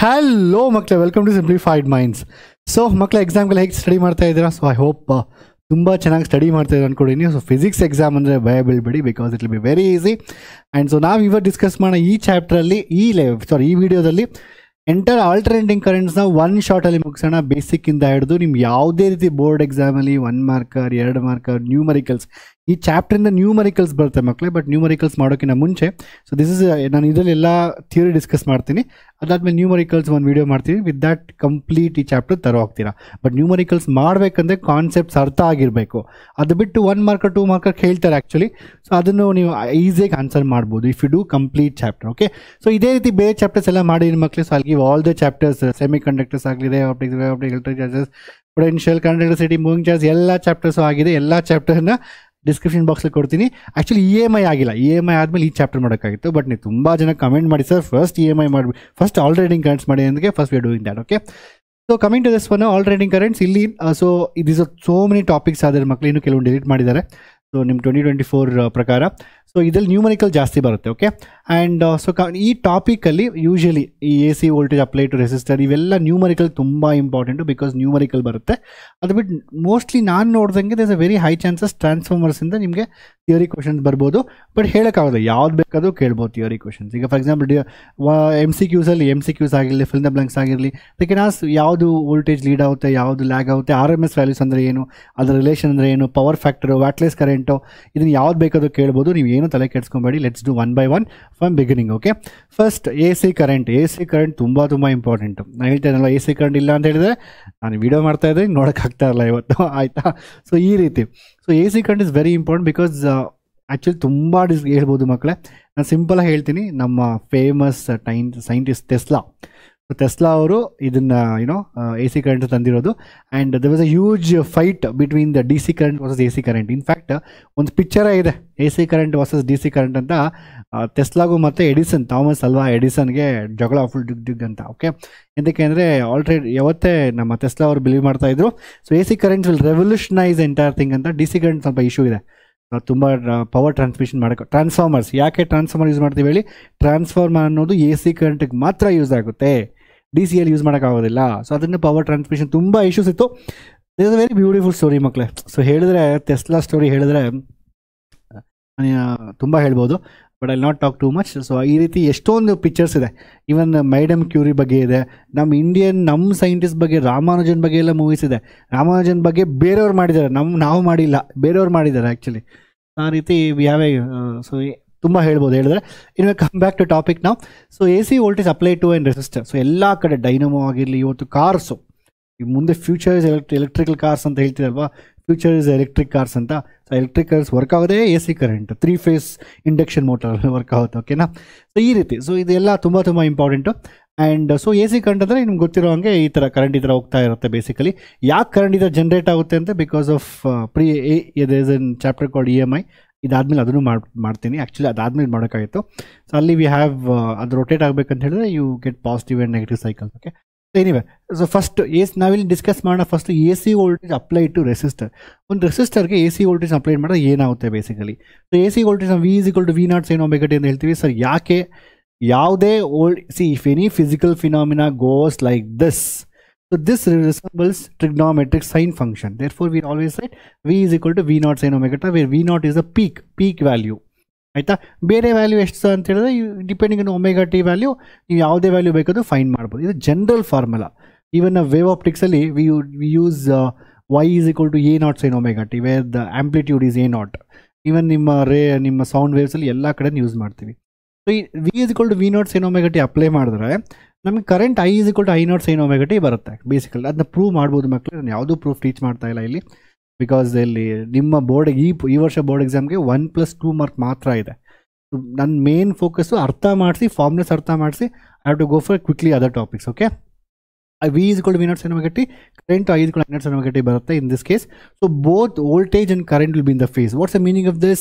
Hello ಮಕ್ಕಳೇ welcome to simplified minds so ಮಕ್ಕಳ ಎಕ್ಸಾಮ್ಗೆಲ್ಲ ಹೇಗೆ ಸ್ಟಡಿ ಮಾಡ್ತಾ ಇದ್ದೀರಾ ಸೊ ಐ ಹೋಪ್ uh, ತುಂಬ ಚೆನ್ನಾಗಿ ಸ್ಟಡಿ ಮಾಡ್ತಾ ಇದ್ದೀರಾ ಅಂದ್ಕೊಡಿನಿ ಸೊ ಫಿಸಿಕ್ಸ್ ಎಕ್ಸಾಮ್ ಅಂದರೆ ಭಯ ಬೀಳ್ಬೇಡಿ because it will be very easy and so ನಾವು ಇವತ್ತು ಡಿಸ್ಕಸ್ ಮಾಡೋ ಈ ಚಾಪ್ಟ್ರಲ್ಲಿ ಈ ಲೆ ಸಾರಿ ಈ ವಿಡಿಯೋದಲ್ಲಿ ಎಂಟರ್ ಆಲ್ಟರ್ನೇಟಿಂಗ್ ಕರೆಂಟ್ಸ್ನ ಒನ್ ಶಾರ್ಟಲ್ಲಿ ಮುಗಿಸೋಣ ಬೇಸಿಕ್ಕಿಂದ ಹಿಡಿದು ನಿಮ್ಗೆ ಯಾವುದೇ ರೀತಿ ಬೋರ್ಡ್ ಎಕ್ಸಾಮಲ್ಲಿ ಒನ್ ಮಾರ್ಕರ್ ಎರಡು ಮಾರ್ಕರ್ ನ್ಯೂಮರಿಕಲ್ಸ್ ಈ ನ್ಯೂ ನ್ಯೂಮರಿಕಲ್ಸ್ ಬರುತ್ತೆ ಮಕ್ಕಳೇ ಬಟ್ ನ್ಯೂಮರಿಕಲ್ಸ್ ಮಾಡೋಕ್ಕಿಂತ ಮುಂಚೆ ಸೊ ದಿಸ್ ಇಸ್ ನಾನು ಇದರಲ್ಲಿ ಎಲ್ಲ ಥಿಯರಿ ಡಿಸ್ಕಸ್ ಮಾಡ್ತೀನಿ ಅದಾದಮೇಲೆ ನ್ಯೂಮರಿಕಲ್ಸ್ ಒಂದು ವೀಡಿಯೋ ಮಾಡ್ತೀನಿ ವಿತ್ ದ್ಯಾಟ್ ಕಂಪ್ಲೀಟ್ ಈ ಚಾಪ್ಟರ್ ತರೋ ಹೋಗ್ತೀರಾ ಬಟ್ ನ್ಯೂಮರಿಕಲ್ಸ್ ಮಾಡಬೇಕಂದ್ರೆ ಕಾನ್ಸೆಪ್ಟ್ಸ್ ಅರ್ಥ ಆಗಿರಬೇಕು ಅದು ಬಿಟ್ಟು ಒನ್ ಮಾರ್ಕ್ ಟೂ ಮಾರ್ಕರ್ ಹೇಳ್ತಾರೆ ಆ್ಯಕ್ಚುಲಿ ಸೊ ಅದನ್ನು ನೀವು ಈಸಿಯಾಗಿ ಆನ್ಸರ್ ಮಾಡ್ಬೋದು if you do complete chapter okay so ಇದೇ ರೀತಿ ಬೇರೆ ಚಾಪ್ಟರ್ಸ್ ಎಲ್ಲ ಮಾಡಿ ಮಕ್ಕಳು ಸೊ ಅಲ್ಲಿ all the chapters semi conductors ಆಗಲಿ optic electric charges potential conductor city moving charge ಎಲ್ಲ ಚಾಪ್ಟರ್ಸು ಆಗಿದೆ ಎಲ್ಲ ಚಾಪ್ಟರ್ನ ಡಿಸ್ಕ್ರಿಪ್ಷನ್ ಬಾಕ್ಸಲ್ಲಿ ಕೊಡ್ತೀನಿ ಆ್ಯಕ್ಚುಲಿ ಇ ಎಮ್ ಐ ಆಗಿಲ್ಲ ಇ e ಎಮ್ ಐ ಆದಮೇಲೆ ಈ ಚಾಪ್ಟರ್ ಮಾಡೋಕ್ಕಾಗಿತ್ತು ಬಟ್ ನೀವು ತುಂಬ ಜನ ಕಮೆಂಟ್ ಮಾಡಿ sir first E M I ಮಾಡಿ ಫಸ್ಟ್ ಆಲ್ ರೈಡಿಂಗ್ ಕರೆಂಟ್ಸ್ ಮಾಡಿ ಅಂದರೆ first we doing that okay so coming to this one alternating currents ಇಲ್ಲಿ ಸೊ ಇದು ಸೋ ಮೆನಿ ಟಾಪಿಕ್ಸ್ ಆದರೆ ಮಕ್ಕಳು ಇನ್ನೂ ಕೆಲವೊಂದು ಡಿಲೀಟ್ ಮಾಡಿದ್ದಾರೆ ಸೊ ನಿಮ್ಮ ಟ್ವೆಂಟಿ ಟ್ವೆಂಟಿ ಫೋರ್ ಪ್ರಕಾರ ಸೊ ಇದರಲ್ಲಿ ನ್ಯೂಮರಿಕಲ್ ಜಾಸ್ತಿ ಬರುತ್ತೆ ಓಕೆ ಆ್ಯಂಡ್ ಸೊ ಕ ಈ ಟಾಪಿಕಲ್ಲಿ ಯೂಶಲಿ ಈ A C voltage apply to resistor ಇವೆಲ್ಲ ನ್ಯೂಮರಿಕಲ್ ತುಂಬ ಇಂಪಾರ್ಟೆಂಟು ಬಿಕಾಸ್ ನ್ಯೂಮರಿಕಲ್ ಬರುತ್ತೆ ಅದು ಬಿಟ್ ಮೋಸ್ಟ್ಲಿ ನಾನು ನೋಡ್ದಂಗೆ there's a very high chances ಟ್ರಾನ್ಸ್ಫಾರ್ಮರ್ಸಿಂದ ನಿಮಗೆ ಥಿಯರಿ ಕ್ವಶನ್ಸ್ ಬರ್ಬೋದು ಬಟ್ ಹೇಳೋಕ್ಕಾಗಲ್ಲ ಯಾವ್ದು ಬೇಕಾದರೂ ಕೇಳ್ಬೋದು ಥಿಯರಿ ಕ್ವಶನ್ಸ್ ಈಗ ಫಾರ್ ಎಕ್ಸಾಂಪಲ್ ಎಮ್ ಸಿ ಕ್ಯೂಸಲ್ಲಿ ಎಮ್ ಸಿ ಕ್ಯೂಸ್ ಆಗಿರಲಿ ಫಿಲ್ ದ ಬ್ಲಾಂಕ್ಸ್ ಆಗಿರಲಿ ಅದಕ್ಕೆ ಆಸ್ ಯಾವುದು ವೋಲ್ಟೇಜ್ ಲೀಡ್ ಆಗುತ್ತೆ ಯಾವುದು ಲ್ಯಾಗ್ ಆಗುತ್ತೆ ಆರ್ ಎಮ್ ಎಸ್ ವ್ಯಾಲ್ಯೂಸ್ ಅಂದರೆ ಏನು ಅದರ ರಿಲೇಷನ್ ಅಂದರೆ ಏನು ಪವರ್ ಫ್ಯಾಕ್ಟರು ವ್ಯಾಟ್ಲೆಸ್ ಕರೆಂಟು ಇದನ್ನು ಯಾವ್ದು ಬೇಕಾದರೂ ಕೇಳ್ಬೋದು ನೀವು ಏನೋ ತಲೆ ಕೆಡಿಸ್ಕೊಬೇಡಿ let's do one by one from beginning okay first A C current A C current ತುಂಬ ತುಂಬ ಇಂಪಾರ್ಟೆಂಟ್ ನಾನು ಹೇಳ್ತೇನಲ್ಲ ಎ ಸಿ ಕರೆಂಟ್ ಇಲ್ಲ ಅಂತ ಹೇಳಿದ್ರೆ ನಾನು ವೀಡಿಯೋ ಮಾಡ್ತಾ ಇದ್ದೀನಿ ನೋಡೋಕ್ಕಾಗ್ತಾ ಇಲ್ಲ ಇವತ್ತು ಆಯಿತಾ ಸೊ ಈ ರೀತಿ so A C current is very important because actually ತುಂಬ ಡಿಸ್ ಹೇಳ್ಬೋದು ಮಕ್ಕಳೇ ನಾನು ಸಿಂಪಲಾಗಿ ಹೇಳ್ತೀನಿ ನಮ್ಮ ಫೇಮಸ್ ಟೈನ್ ಸೈಂಟಿಸ್ಟ್ ಟೆಸ್ಲಾ ಟೆಸ್ಲಾ ಅವರು ಇದನ್ನ ಯುನೋ ಎ ಸಿ ಕರೆಂಟ್ ತಂದಿರೋದು and the was a huge fight between the D C current versus A C current in fact ಒಂದು ಪಿಕ್ಚರೇ ಇದೆ A C current versus D C current ಅಂತ ಟೆಸ್ಲಾಗೂ ಮತ್ತು ಎಡಿಸನ್ ಥಾಮಸ್ ಅಲ್ವಾ ಎಡಿಸನ್ಗೆ ಜಗಳ ಫುಲ್ ಡಿಗ್ ಡಿಗ್ ಅಂತ ಓಕೆ ಎಂದಕ್ಕೆ ಅಂದರೆ ಆಲ್ರೆಡಿ ಯಾವತ್ತೇ ನಮ್ಮ ಟೆಸ್ಲಾ ಅವರು ಬಿಲೀವ್ ಮಾಡ್ತಾ ಇದ್ರು so A C current will revolutionise entire thing ಅಂತ ಡಿ ಸಿ ಕರೆಂಟ್ ಸ್ವಲ್ಪ ಇಶ್ಯೂ ಇದೆ ತುಂಬ ಪವರ್ ಟ್ರಾನ್ಸ್ಮಿಷನ್ ಮಾಡೋಕೆ ಟ್ರಾನ್ಸ್ಫಾರ್ಮರ್ಸ್ ಯಾಕೆ ಟ್ರಾನ್ಸ್ಫಾರ್ಮರ್ ಯೂಸ್ ಮಾಡ್ತೀವಿ ಹೇಳಿ ಟ್ರಾನ್ಸ್ಫಾರ್ಮರ್ ಅನ್ನೋದು ಎ ಸಿ ಕರೆಂಟಿಗೆ ಮಾತ್ರ ಯೂಸ್ ಆಗುತ್ತೆ ಡಿ ಸಿ ಎಲ್ ಯೂಸ್ ಮಾಡೋಕ್ಕಾಗೋದಿಲ್ಲ ಸೊ ಅದನ್ನು ಪವರ್ ಟ್ರಾನ್ಸ್ಮಿಷನ್ ತುಂಬ ಇಶ್ಯೂಸ್ ಇತ್ತು is a very beautiful story ಮಕ್ಕಳೇ ಸೊ ಹೇಳಿದ್ರೆ ತೆಸ್ಲಾ ಸ್ಟೋರಿ ಹೇಳಿದ್ರೆ ತುಂಬ ಹೇಳ್ಬೋದು but I not talk too much so ಈ ರೀತಿ ಎಷ್ಟೊಂದು ಪಿಕ್ಚರ್ಸ್ ಇದೆ ಈವನ್ ಮೈಡಮ್ ಕ್ಯೂರಿ ಬಗ್ಗೆ ಇದೆ ನಮ್ಮ ಇಂಡಿಯನ್ ನಮ್ಮ ಸೈಂಟಿಸ್ಟ್ ಬಗ್ಗೆ ರಾಮಾನುಜನ್ ಬಗ್ಗೆ ಎಲ್ಲ ಮೂವೀಸ್ ಇದೆ ರಾಮಾನುಜನ್ ಬಗ್ಗೆ ಬೇರೆಯವ್ರು ಮಾಡಿದ್ದಾರೆ ನಮ್ಮ ನಾವು ಮಾಡಿಲ್ಲ ಬೇರೆಯವ್ರು ಮಾಡಿದ್ದಾರೆ ಆ್ಯಕ್ಚುಲಿ ಆ ರೀತಿ ವಿ ಹ್ಯಾವ್ ಎ ಸೊ ತುಂಬ ಹೇಳ್ಬೋದು ಹೇಳಿದ್ರೆ ಇನ್ನು ಕಮ್ ಬ್ಯಾಕ್ ಟು ಟಾಪಿಕ್ ನಾವು so A C voltage apply to and resistor so ಎಲ್ಲ ಕಡೆ ಡೈನಮೋ ಆಗಿರಲಿ ಇವತ್ತು ಕಾರ್ಸು ಈ ಮುಂದೆ future is electric electrical cars ಅಂತ ಹೇಳ್ತೀರಲ್ವಾ ಫ್ಯೂಚರ್ ಇಸ್ ಎಲೆಕ್ಟ್ರಿಕ್ ಕಾರ್ಸ್ ಅಂತ ಸೊ ಎಲೆಕ್ಟ್ರಿಕ್ ಕಾರ್ಸ್ ವರ್ಕ್ ಆಗೋದೇ A C current three phase induction ಮೋಟರಲ್ಲಿ ವರ್ಕ್ ಆಗುತ್ತೆ ಓಕೆನಾ ಸೊ ಈ ರೀತಿ ಸೊ ಇದೆಲ್ಲ ತುಂಬ ತುಂಬ important and so A C current ಅಂದರೆ ನಿಮ್ಗೆ ಗೊತ್ತಿರೋ ಹಾಗೆ ಈ ಥರ ಕರೆಂಟ್ ಈ ಥರ ಹೋಗ್ತಾ ಇರುತ್ತೆ ಬೇಸಿಕಲಿ ಯಾಕೆ ಕರೆಂಟ್ ಈ ಥರ ಜನ್ರೇಟ್ ಆಗುತ್ತೆ ಅಂತ ಬಿಕಾಸ್ ಆಫ್ ಪ್ರೀ ಎ is in chapter called E M I ಇದಾದ್ಮೇಲೆ ಅದನ್ನು ಮಾಡಿ ಮಾಡ್ತೀನಿ ಆ್ಯಕ್ಚುಲಿ ಅದಾದಮೇಲೆ ಮಾಡೋಕ್ಕಾಗಿತ್ತು ಸೊ ಅಲ್ಲಿ ವಿ ಹ್ಯಾವ್ uh, ಅದು ರೊಟೇಟ್ ಆಗಬೇಕಂತ ಹೇಳಿದ್ರೆ you get positive and negative cycle okay anyway so first ಎಸ್ ನಾವಿಲ್ಲಿ ಡಿಸ್ಕಸ್ ಮಾಡೋಣ first A C voltage apply to resistor ಒಂದು ರೆಸಿಸ್ಟರ್ಗೆ ಎ ಸಿ ವೋಲ್ಟೇಜ್ ಅಪ್ಲೈ ಮಾಡಿದ್ರೆ ಏನಾಗುತ್ತೆ basically so A C voltage ನಾವು V is equal to V not ಅಂತ ಹೇಳ್ತೀವಿ ಸರ್ ಯಾಕೆ ಯಾವುದೇ ಓಲ್ಡ್ ಸಿ if any physical phenomena goes like this So this resembles trigonometric sine function. Therefore, we always write V is equal to V naught sine omega t, where V naught is the peak, peak value. Right? Bare value is depending on omega t value, you have the value to find marble. This is a general formula. Even a wave optics, we we use uh, y is equal to a naught sine omega t, where the amplitude is a naught. Even in ray and in sound waves, all use marble. So V is equal to V naught sine omega t apply marble. ನಮಗೆ current I is equal to I not sine omega ಬರುತ್ತೆ basically ಅದನ್ನ prove ಮಾಡ್ಬೋದು ಮಕ್ಕಳು ನಾನು ಯಾವುದೂ proof teach ಮಾಡ್ತಾ ಇಲ್ಲ ಇಲ್ಲಿ ಬಿಕಾಸ್ ಇಲ್ಲಿ ನಿಮ್ಮ ಬೋರ್ಡ್ ಈ ಈ ವರ್ಷ ಬೋರ್ಡ್ ಎಕ್ಸಾಮ್ಗೆ ಒನ್ ಪ್ಲಸ್ ಟೂ ಮಾರ್ಕ್ ಮಾತ್ರ ಇದೆ ನನ್ನ ಮೇನ್ ಫೋಕಸ್ಸು ಅರ್ಥ ಮಾಡಿಸಿ ಫಾರ್ಮ್ಲೆಸ್ ಅರ್ಥ ಮಾಡಿಸಿ I have to go for quickly other topics okay V is equal to V naught sin omega t, current I is equal to I naught sin omega t barata in this case. So both voltage and current will be in the phase. What's the meaning of this?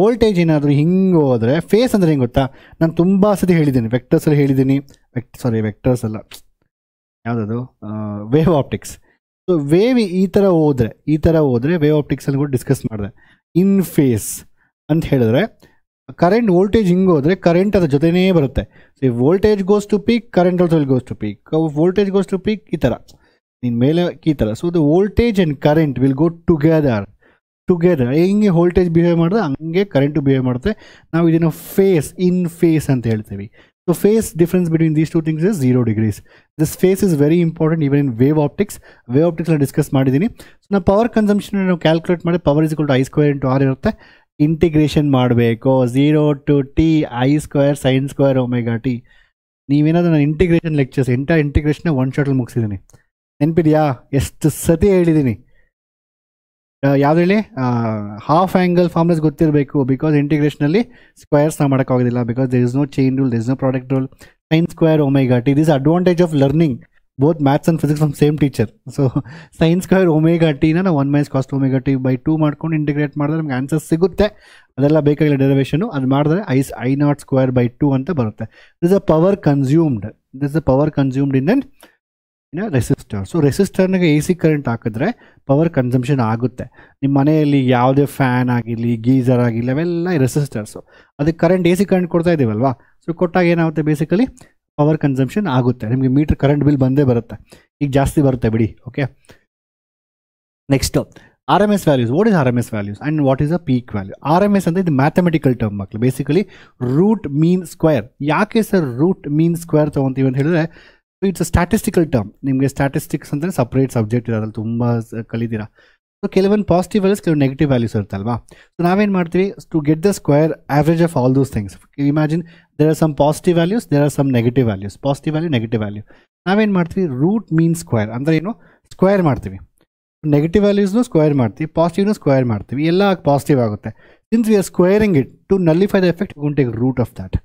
Voltage ಏನಾದರೂ ಹಿಂಗೆ ಹೋದರೆ face ಅಂದರೆ in ಗೊತ್ತಾ ನಾನು ತುಂಬ ಸತಿ ಹೇಳಿದ್ದೀನಿ sorry vectors ವೆಕ್ ಸಾರಿ ವೆಕ್ಟರ್ಸ್ ಅಲ್ಲ ಯಾವುದದು ವೇವ್ ಆಪ್ಟಿಕ್ಸ್ ಸೊ ವೇವ್ ಈ ಥರ ಹೋದರೆ ಈ ಥರ ಹೋದರೆ ವೇವ್ ಆಪ್ಟಿಕ್ಸಲ್ಲಿ ಕೂಡ ಡಿಸ್ಕಸ್ ಮಾಡಿದೆ ಇನ್ கரண்ட் வோல்டேஜ் இங்க होत್ರೆ கரண்ட் ಅದರ ಜೊತೆనే ಬರುತ್ತೆ so voltage goes to peak current also will goes to peak ಅವ್ ವೋಲ್ಟೇಜ್ ಗೋಸ್ ಟು ಪೀಕ್ ಈ ತರ ನಿಮ್ಮ ಮೇಲೆ ಈ ತರ so the voltage and current will go together together ಏನ್ ವೋಲ್ಟೇಜ್ ಬಿಹೇವ್ ಮಾಡಿದ್ರೆ ಹಾಗೆ கரண்ட் ಬಿಹೇವ್ ಮಾಡುತ್ತೆ ನಾವು ಇದನ್ನ ಫೇಸ್ ಇನ್ ಫೇಸ್ ಅಂತ ಹೇಳ್ತೀವಿ so phase difference between these two things is 0 degrees this phase is very important even in wave optics wave optics ನಾವು discuss ಮಾಡಿದೀನಿ ಸೋ ನ ಪವರ್ ಕನ್ಸಂಪ್ಷನ್ ನಾವು ಕ್ಯಾಲ್ಕುಲೇಟ್ ಮಾಡಿ power equal to I square into R ಇರುತ್ತೆ integration ಮಾಡಬೇಕು zero to T I square sine square omega T ನೀವೇನಾದರೂ ನಾನು integration lectures ಎಂಟ ಇಂಟಿಗ್ರೇಷನ್ ಒನ್ ಶಾರ್ಟಲ್ಲಿ ಮುಗಿಸಿದ್ದೀನಿ ನೆನಪಿದೆಯಾ ಎಷ್ಟು ಸತಿ ಹೇಳಿದ್ದೀನಿ ಯಾವ್ದು ಹೇಳಿ ಹಾಫ್ ಆ್ಯಂಗಲ್ ಫಾರ್ಮ್ಲೆಸ್ ಗೊತ್ತಿರಬೇಕು ಬಿಕಾಸ್ ಇಂಟಿಗ್ರೇಷನಲ್ಲಿ ಸ್ಕ್ವೇರ್ಸ್ ನಾವು ಮಾಡೋಕ್ಕಾಗೋದಿಲ್ಲ because there is no chain rule there is no product rule sine square omega T this advantage of learning both maths and physics from same teacher so sines square omega ಟಿನ ನಾವು one minus cos omega T by two ಮಾಡ್ಕೊಂಡು integrate ಮಾಡಿದ್ರೆ ನಮ್ಗೆ answer ಸಿಗುತ್ತೆ ಅದೆಲ್ಲ ಬೇಕಾಗಿಲ್ಲ derivation ಅದು ಮಾಡಿದ್ರೆ ಐಸ್ I not square by two ಅಂತ ಬರುತ್ತೆ this a power consumed this a power consumed in then in resistor so ರೆಸಿಸ್ಟರ್ನಾಗೆ ಎ ಸಿ ಕರೆಂಟ್ ಹಾಕಿದ್ರೆ ಪವರ್ ಕನ್ಸಂಪ್ಷನ್ ಆಗುತ್ತೆ ನಿಮ್ಮ ಮನೆಯಲ್ಲಿ ಯಾವುದೇ ಫ್ಯಾನ್ ಆಗಿರಲಿ ಗೀಸರ್ ಆಗಿರಲಿ ಅವೆಲ್ಲ ರೆಸಿಸ್ಟರ್ಸು ಅದಕ್ಕೆ ಕರೆಂಟ್ ಎ ಸಿ ಕರೆಂಟ್ ಕೊಡ್ತಾ ಇದ್ದೀವಲ್ವಾ ಸೊ ಕೊಟ್ಟಾಗ ಏನಾಗುತ್ತೆ ಬೇಸಿಕಲಿ ಪವರ್ ಕನ್ಸಂಪ್ಷನ್ ಆಗುತ್ತೆ ನಿಮಗೆ ಮೀಟರ್ ಕರೆಂಟ್ ಬಿಲ್ ಬಂದೇ ಬರುತ್ತೆ ಈಗ ಜಾಸ್ತಿ ಬರುತ್ತೆ ಬಿಡಿ okay next R M S values what is R M S values and what is a peak value R M S ಅಂದರೆ ಇದು ಮ್ಯಾಥಮೆಟಿಕಲ್ ಟರ್ಮ್ ಮಕ್ಕಳು ಬೇಸಿಕಲಿ ರೂಟ್ ಮೀನ್ ಸ್ಕ್ವೇರ್ ಯಾಕೆ ಸರ್ ರೂಟ್ ಮೀನ್ ಸ್ಕ್ವೇರ್ ತೊಗೊತೀವಿ ಅಂತ ಹೇಳಿದ್ರೆ it's a statistical term ನಿಮಗೆ statistics ಅಂದರೆ separate subject ಇದೆ ಅದ್ರಲ್ಲಿ ತುಂಬ ಕಲಿತೀರಾ 11 పాజిటివ్ వాల్యూస్ కండి నెగటివ్ వాల్యూస్ ఉంటల్వా సో నవ ఏం మార్త్రీ to get the square average of all those things imagine there are some positive values there are some negative values positive value negative value నవ ఏం మార్త్రీ రూట్ మీన్ స్క్వేర్ అಂದ್ರೆ ಏನು ಸ್ಕ್ವೇರ್ ಮಾಡ್ತೀವಿ ನೆಗಟಿವ್ ವ್ಯಾಲ್ಯೂಸ್ ನ ಸ್ಕ್ವೇರ್ ಮಾಡ್ತೀವಿ పాಸಿಟಿವ್ ನ square ಮಾಡ್ತೀವಿ ಎಲ್ಲ ಪಾಸಿಟಿವ್ ಆಗುತ್ತೆ since we are squaring it to nullify the effect ಗೋಂಟೆ root of that